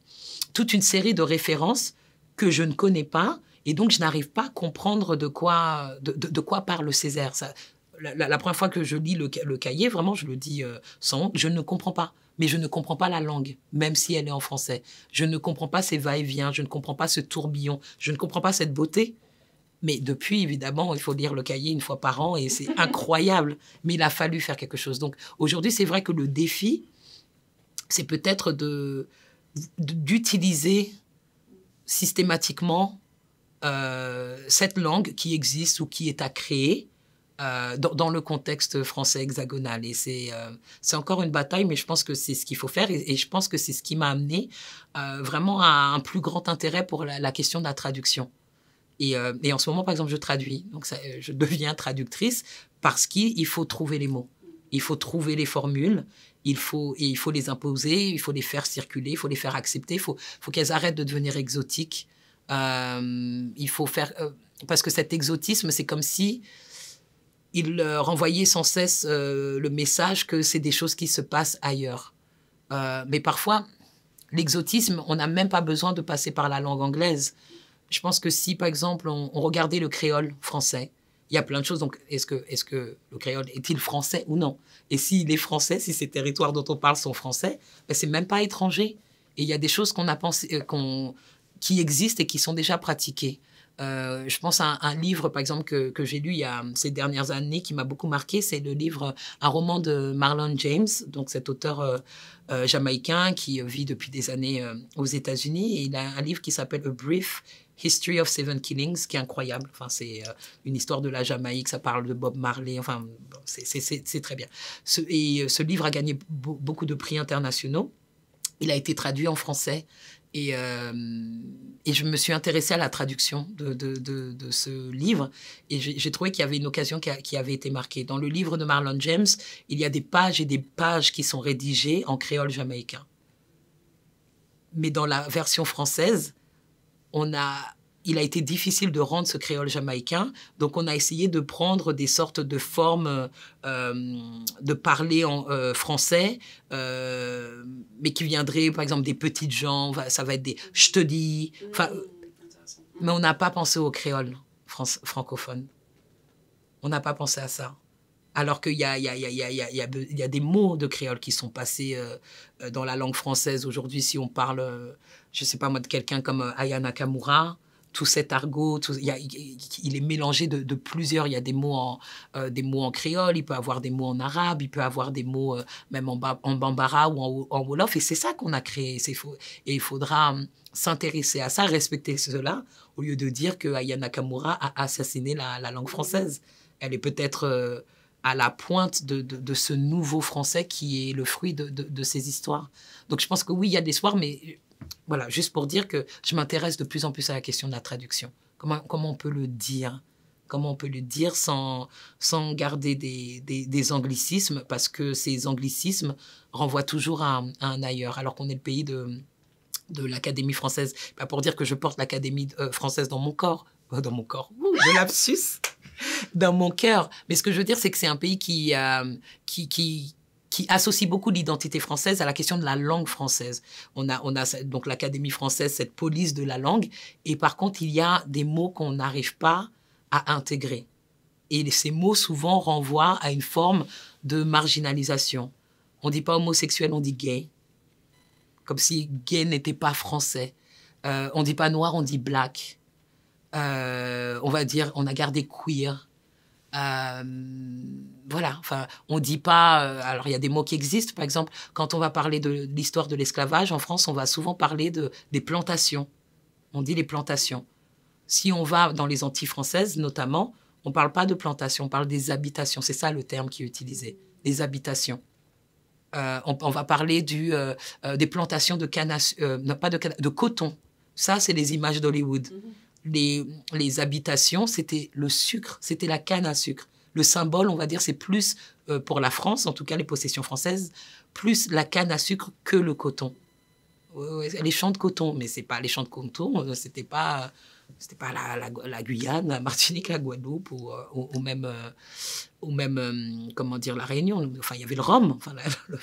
toute une série de références que je ne connais pas et donc, je n'arrive pas à comprendre de quoi, de, de, quoi parle Césaire. la, première fois que je lis le, le cahier, vraiment, je le dis euh, sans honte, je ne comprends pas. Mais je ne comprends pas la langue, même si elle est en français. Je ne comprends pas ces va-et-vient, je ne comprends pas ce tourbillon, je ne comprends pas cette beauté. Mais depuis, évidemment, il faut lire le cahier une fois par an et c'est incroyable. Mais il a fallu faire quelque chose. Donc aujourd'hui, c'est vrai que le défi, c'est peut-être de d'utiliser systématiquement euh, cette langue qui existe ou qui est à créer euh, dans, le contexte français hexagonal. Et euh, c'est encore une bataille, mais je pense que c'est ce qu'il faut faire. Et, je pense que c'est ce qui m'a amené vraiment à un plus grand intérêt pour la, question de la traduction. Et, en ce moment, par exemple, je traduis. Donc, je deviens traductrice parce qu'il faut trouver les mots. Il faut trouver les formules il faut, et il faut les imposer, il faut les faire circuler, il faut les faire accepter, il faut qu'elles arrêtent de devenir exotiques. Euh, il faut faire. Euh, parce que cet exotisme, c'est comme si il euh, renvoyait sans cesse le message que c'est des choses qui se passent ailleurs. mais parfois, l'exotisme, on n'a même pas besoin de passer par la langue anglaise. Je pense que si, par exemple, on, regardait le créole français, il y a plein de choses. Donc, est-ce que, est que le créole est-il français ou non Et s'il est français, si ces territoires dont on parle sont français, ben, c'est même pas étranger. Et il y a des choses qu'on a pensé, qu'on qui existent et qui sont déjà pratiquées. Euh, je pense à un, livre, par exemple, que, que j'ai lu il y a euh, ces dernières années qui m'a beaucoup marqué. C'est le livre, un roman de Marlon James, donc cet auteur euh, jamaïcain qui vit depuis des années aux États-Unis. il a un livre qui s'appelle A Brief History of Seven Killings, qui est incroyable. Enfin, c'est une histoire de la Jamaïque, ça parle de Bob Marley. Enfin, c'est très bien. et ce livre a gagné beaucoup de prix internationaux. Il a été traduit en français euh, et, je me suis intéressée à la traduction de, de, ce livre. Et j'ai trouvé qu'il y avait une occasion qui, qui, avait été marquée. Dans le livre de Marlon James, il y a des pages et des pages qui sont rédigées en créole jamaïcain. Mais dans la version française, on a il a été difficile de rendre ce créole jamaïcain, donc on a essayé de prendre des sortes de formes euh, euh, de parler en euh, français, mais qui viendraient, par exemple, des petites gens, ça va être des « je te dis mmh. mais on n'a pas pensé au créole francophone. On n'a pas pensé à ça. Alors qu'il y a, y, a, des mots de créole qui sont passés dans la langue française aujourd'hui. Si on parle, je ne sais pas moi, de quelqu'un comme Ayana Kamura, tout cet argot, il est mélangé de, plusieurs. Il y a des mots, en, euh, des mots en créole, il peut avoir des mots en arabe, il peut avoir des mots euh, même en, bambara ou en, wolof. Et c'est ça qu'on a créé. et il faudra hum, s'intéresser à ça, respecter cela, au lieu de dire que Aya Nakamura a assassiné la, langue française. Elle est peut-être euh, à la pointe de, ce nouveau français qui est le fruit de, de ces histoires. Donc je pense que oui, il y a des soirs, mais voilà, juste pour dire que je m'intéresse de plus en plus à la question de la traduction. Comment, comment on peut le dire Comment on peut le dire sans, sans garder des, anglicismes Parce que ces anglicismes renvoient toujours à, un ailleurs, alors qu'on est le pays de, de l'Académie française. Pas pour dire que je porte l'Académie euh, française dans mon corps, oh, dans mon corps, je dans mon cœur. Mais ce que je veux dire, c'est que c'est un pays qui, euh, qui, qui associe beaucoup l'identité française à la question de la langue française. On a, on a donc l'Académie française, cette police de la langue, et par contre, il y a des mots qu'on n'arrive pas à intégrer. Et ces mots souvent renvoient à une forme de marginalisation. On ne dit pas homosexuel, on dit gay. Comme si gay n'était pas français. Euh, on ne dit pas noir, on dit black. Euh, on va dire, on a gardé queer. Euh, voilà, enfin, on dit pas. Euh, alors, il y a des mots qui existent. Par exemple, quand on va parler de, l'histoire de l'esclavage en France, on va souvent parler de, des plantations. On dit les plantations. Si on va dans les Antilles françaises, notamment, on ne parle pas de plantations, on parle des habitations. C'est ça le terme qui est utilisé, des habitations. Euh, on, va parler du, euh, des plantations de canne, pas de, de coton. Ça, c'est les images d'Hollywood. Mm-hmm. les habitations, c'était le sucre, c'était la canne à sucre le symbole, on va dire, c'est plus euh, pour la France, en tout cas les possessions françaises, plus la canne à sucre que le coton. les champs de coton, mais ce n'est pas les champs de coton, euh, c'était pas c'était pas la, Guyane, la Martinique, la Guadeloupe ou, euh, même, même comment dire, la Réunion. Enfin, il y avait le rhum. Enfin,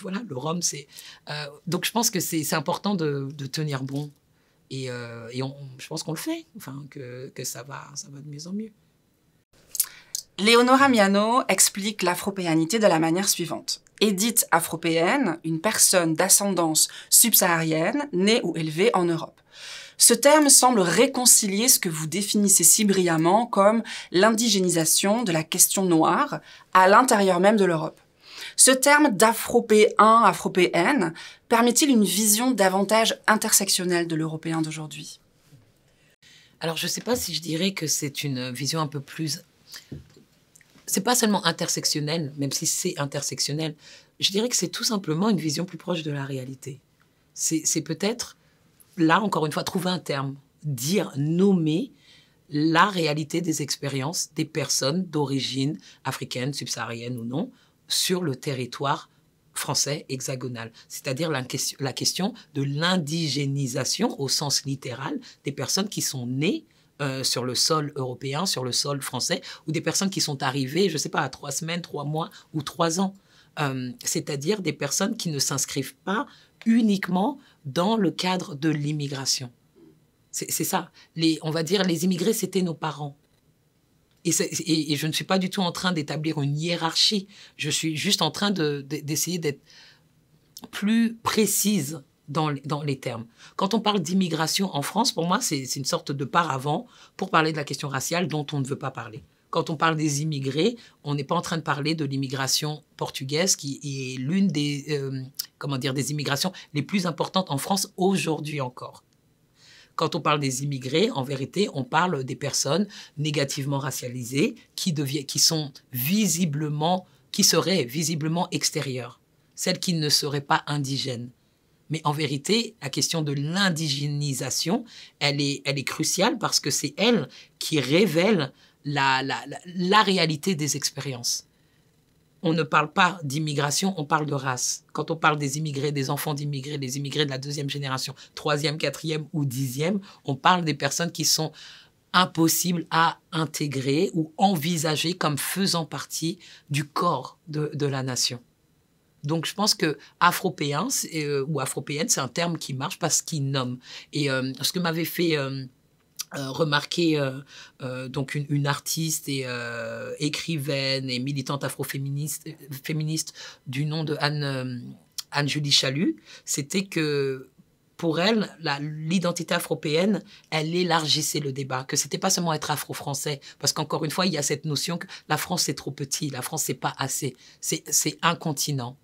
voilà, le rhum, c'est. donc, je pense que c'est important de, tenir bon. Et, je pense qu'on le fait. Enfin, que, que ça, va, ça va de mieux en mieux. Leonora Miano explique l'afropéanité de la manière suivante. Édite afropéenne, une personne d'ascendance subsaharienne, née ou élevée en Europe. Ce terme semble réconcilier ce que vous définissez si brillamment comme l'indigénisation de la question noire à l'intérieur même de l'Europe. Ce terme d'afropéen, afropéenne, permet-il une vision davantage intersectionnelle de l'européen d'aujourd'hui Alors je ne sais pas si je dirais que c'est une vision un peu plus c'est pas seulement intersectionnel, même si c'est intersectionnel. Je dirais que c'est tout simplement une vision plus proche de la réalité. C'est peut-être, là encore une fois, trouver un terme, dire, nommer la réalité des expériences des personnes d'origine africaine, subsaharienne ou non, sur le territoire français hexagonal, c'est-à-dire la, la question de l'indigénisation au sens littéral des personnes qui sont nées euh, sur le sol européen, sur le sol français, ou des personnes qui sont arrivées, je ne sais pas, à trois semaines, trois mois ou trois ans. Euh, c'est-à-dire des personnes qui ne s'inscrivent pas uniquement dans le cadre de l'immigration. C'est, ça. Les, on va dire, les immigrés, c'était nos parents. Et, je ne suis pas du tout en train d'établir une hiérarchie. Je suis juste en train d'essayer d'être plus précise dans, les termes. Quand on parle d'immigration en France, pour moi, c'est une sorte de paravent pour parler de la question raciale dont on ne veut pas parler quand on parle des immigrés, on n'est pas en train de parler de l'immigration portugaise qui est l'une des, euh, comment dire, des immigrations les plus importantes en France aujourd'hui encore. Quand on parle des immigrés, en vérité, on parle des personnes négativement racialisées qui, qui sont visiblement, qui seraient visiblement extérieures, celles qui ne seraient pas indigènes. Mais en vérité, la question de l'indigénisation, elle est, cruciale parce que c'est elle qui révèle la, réalité des expériences on ne parle pas d'immigration, on parle de race. Quand on parle des immigrés, des enfants d'immigrés, des immigrés de la deuxième génération, troisième, quatrième ou dixième, on parle des personnes qui sont impossibles à intégrer ou envisager comme faisant partie du corps de la nation. Donc je pense que afropéen euh, ou afropéenne, c'est un terme qui marche parce qu'il nomme. Et euh, ce que m'avait fait euh, remarquer donc une, artiste et écrivaine et militante afroféministe féministe du nom de Anne julie Chalut, c'était que pour elle, l'identité afropéenne, elle élargissait le débat, que c'était pas seulement être afro-français, parce qu'encore une fois, il y a cette notion que la France c'est trop petit, la France c'est pas assez, c'est un continent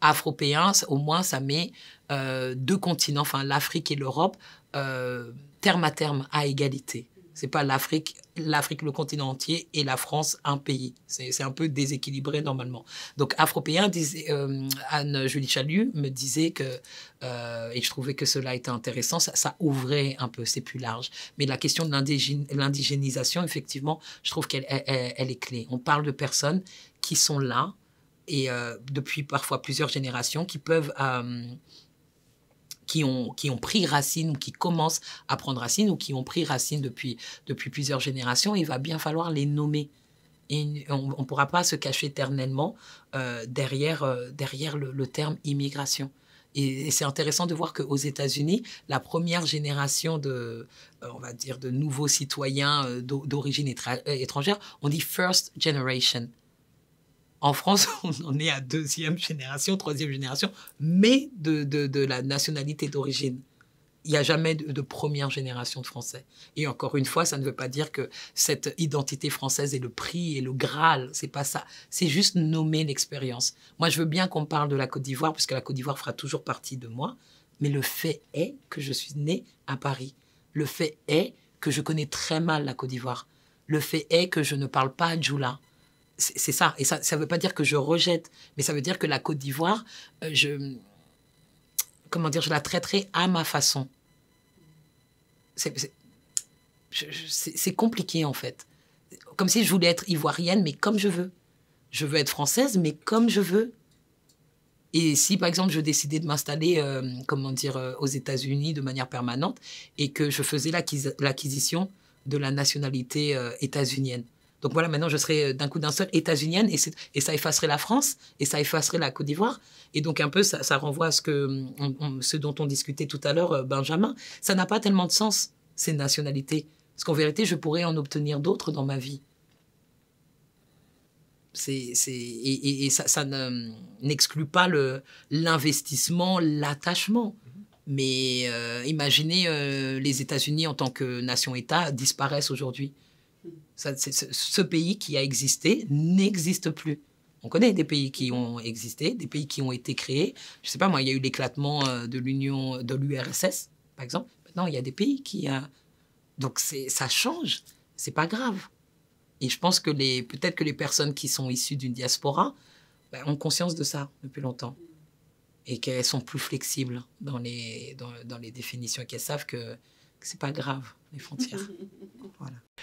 afropéen, au moins ça met euh, deux continents, enfin l'Afrique et l'Europe, euh, terme à terme, à égalité. C'est pas l'Afrique, l'Afrique le continent entier et la France un pays. C'est un peu déséquilibré normalement. Donc afropéen, euh, Anne Julie Chalut me disait que et je trouvais que cela était intéressant, ça, ouvrait un peu, c'est plus large. Mais la question de l'indigénisation, effectivement, je trouve qu'elle est clé. On parle de personnes qui sont là, et euh, depuis parfois plusieurs générations qui peuvent euh, qui ont, qui ont pris racine ou qui commencent à prendre racine ou qui ont pris racine depuis, depuis plusieurs générations, il va bien falloir les nommer. on ne pourra pas se cacher éternellement euh, derrière, derrière le, terme immigration. Et, c'est intéressant de voir qu'aux États-Unis, la première génération de, on va dire, de nouveaux citoyens d'origine étrangère, on dit first generation. En France, on en est à deuxième génération, troisième génération, mais de, la nationalité d'origine. Il n'y a jamais de, de, première génération de Français. Et encore une fois, ça ne veut pas dire que cette identité française est le prix et le Graal. C'est pas ça. C'est juste nommer l'expérience. Moi, je veux bien qu'on parle de la Côte d'Ivoire, puisque la Côte d'Ivoire fera toujours partie de moi. Mais le fait est que je suis né à Paris. Le fait est que je connais très mal la Côte d'Ivoire. Le fait est que je ne parle pas Djoula c'est ça. Et ça ne veut pas dire que je rejette, mais ça veut dire que la Côte d'Ivoire, euh, je. Comment dire, je la traiterai à ma façon. C'est compliqué, en fait. Comme si je voulais être ivoirienne, mais comme je veux. Je veux être française, mais comme je veux. Et si, par exemple, je décidais de m'installer, euh, comment dire, euh, aux États-Unis de manière permanente et que je faisais l'acquisition de la nationalité états-unienne, donc voilà, maintenant je serai euh, d'un coup d'un seul états-unienne et, et, ça effacerait la France et ça effacerait la Côte d'Ivoire. Et donc un peu ça, renvoie à ce, que, mm, ce dont on discutait tout à l'heure, euh, Benjamin. Ça n'a pas tellement de sens, ces nationalités. Parce qu'en vérité, je pourrais en obtenir d'autres dans ma vie. et, ça, mm, n'exclut pas l'investissement, l'attachement. Mais euh, imaginez les États-Unis en tant que nation-État disparaissent aujourd'hui ce pays qui a existé n'existe plus. On connaît des pays qui ont existé, des pays qui ont été créés. Je sais pas, moi, il y a eu l'éclatement euh, de l'Union, de l'URSS, par exemple. Maintenant, il y a des pays qui... donc, ça change. ce n'est pas grave. Et je pense que les, peut-être que les personnes qui sont issues d'une diaspora ben, ont conscience de ça depuis longtemps. Et qu'elles sont plus flexibles dans les, dans, les définitions, qu'elles savent que, que c'est pas grave frontières.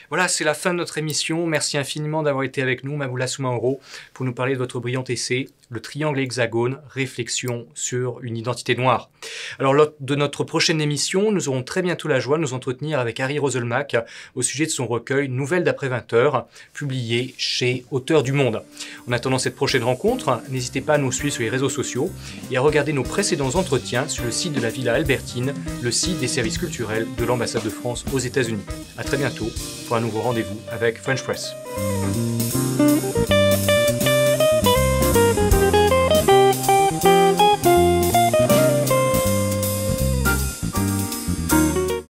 Voilà. c'est la fin de notre émission. Merci infiniment d'avoir été avec nous, Mamoula Soumaoro, pour nous parler de votre brillant essai, Le triangle hexagone, réflexion sur une identité noire. Alors, lors de notre prochaine émission, nous aurons très bientôt la joie de nous entretenir avec Harry Roselmack au sujet de son recueil Nouvelles d'après 20 heures, publié chez Auteurs du Monde. En attendant cette prochaine rencontre, n'hésitez pas à nous suivre sur les réseaux sociaux et à regarder nos précédents entretiens sur le site de la Villa Albertine, le site des services culturels de l'ambassade de France aux États-Unis. À très bientôt pour un nouveau rendez-vous avec French Press.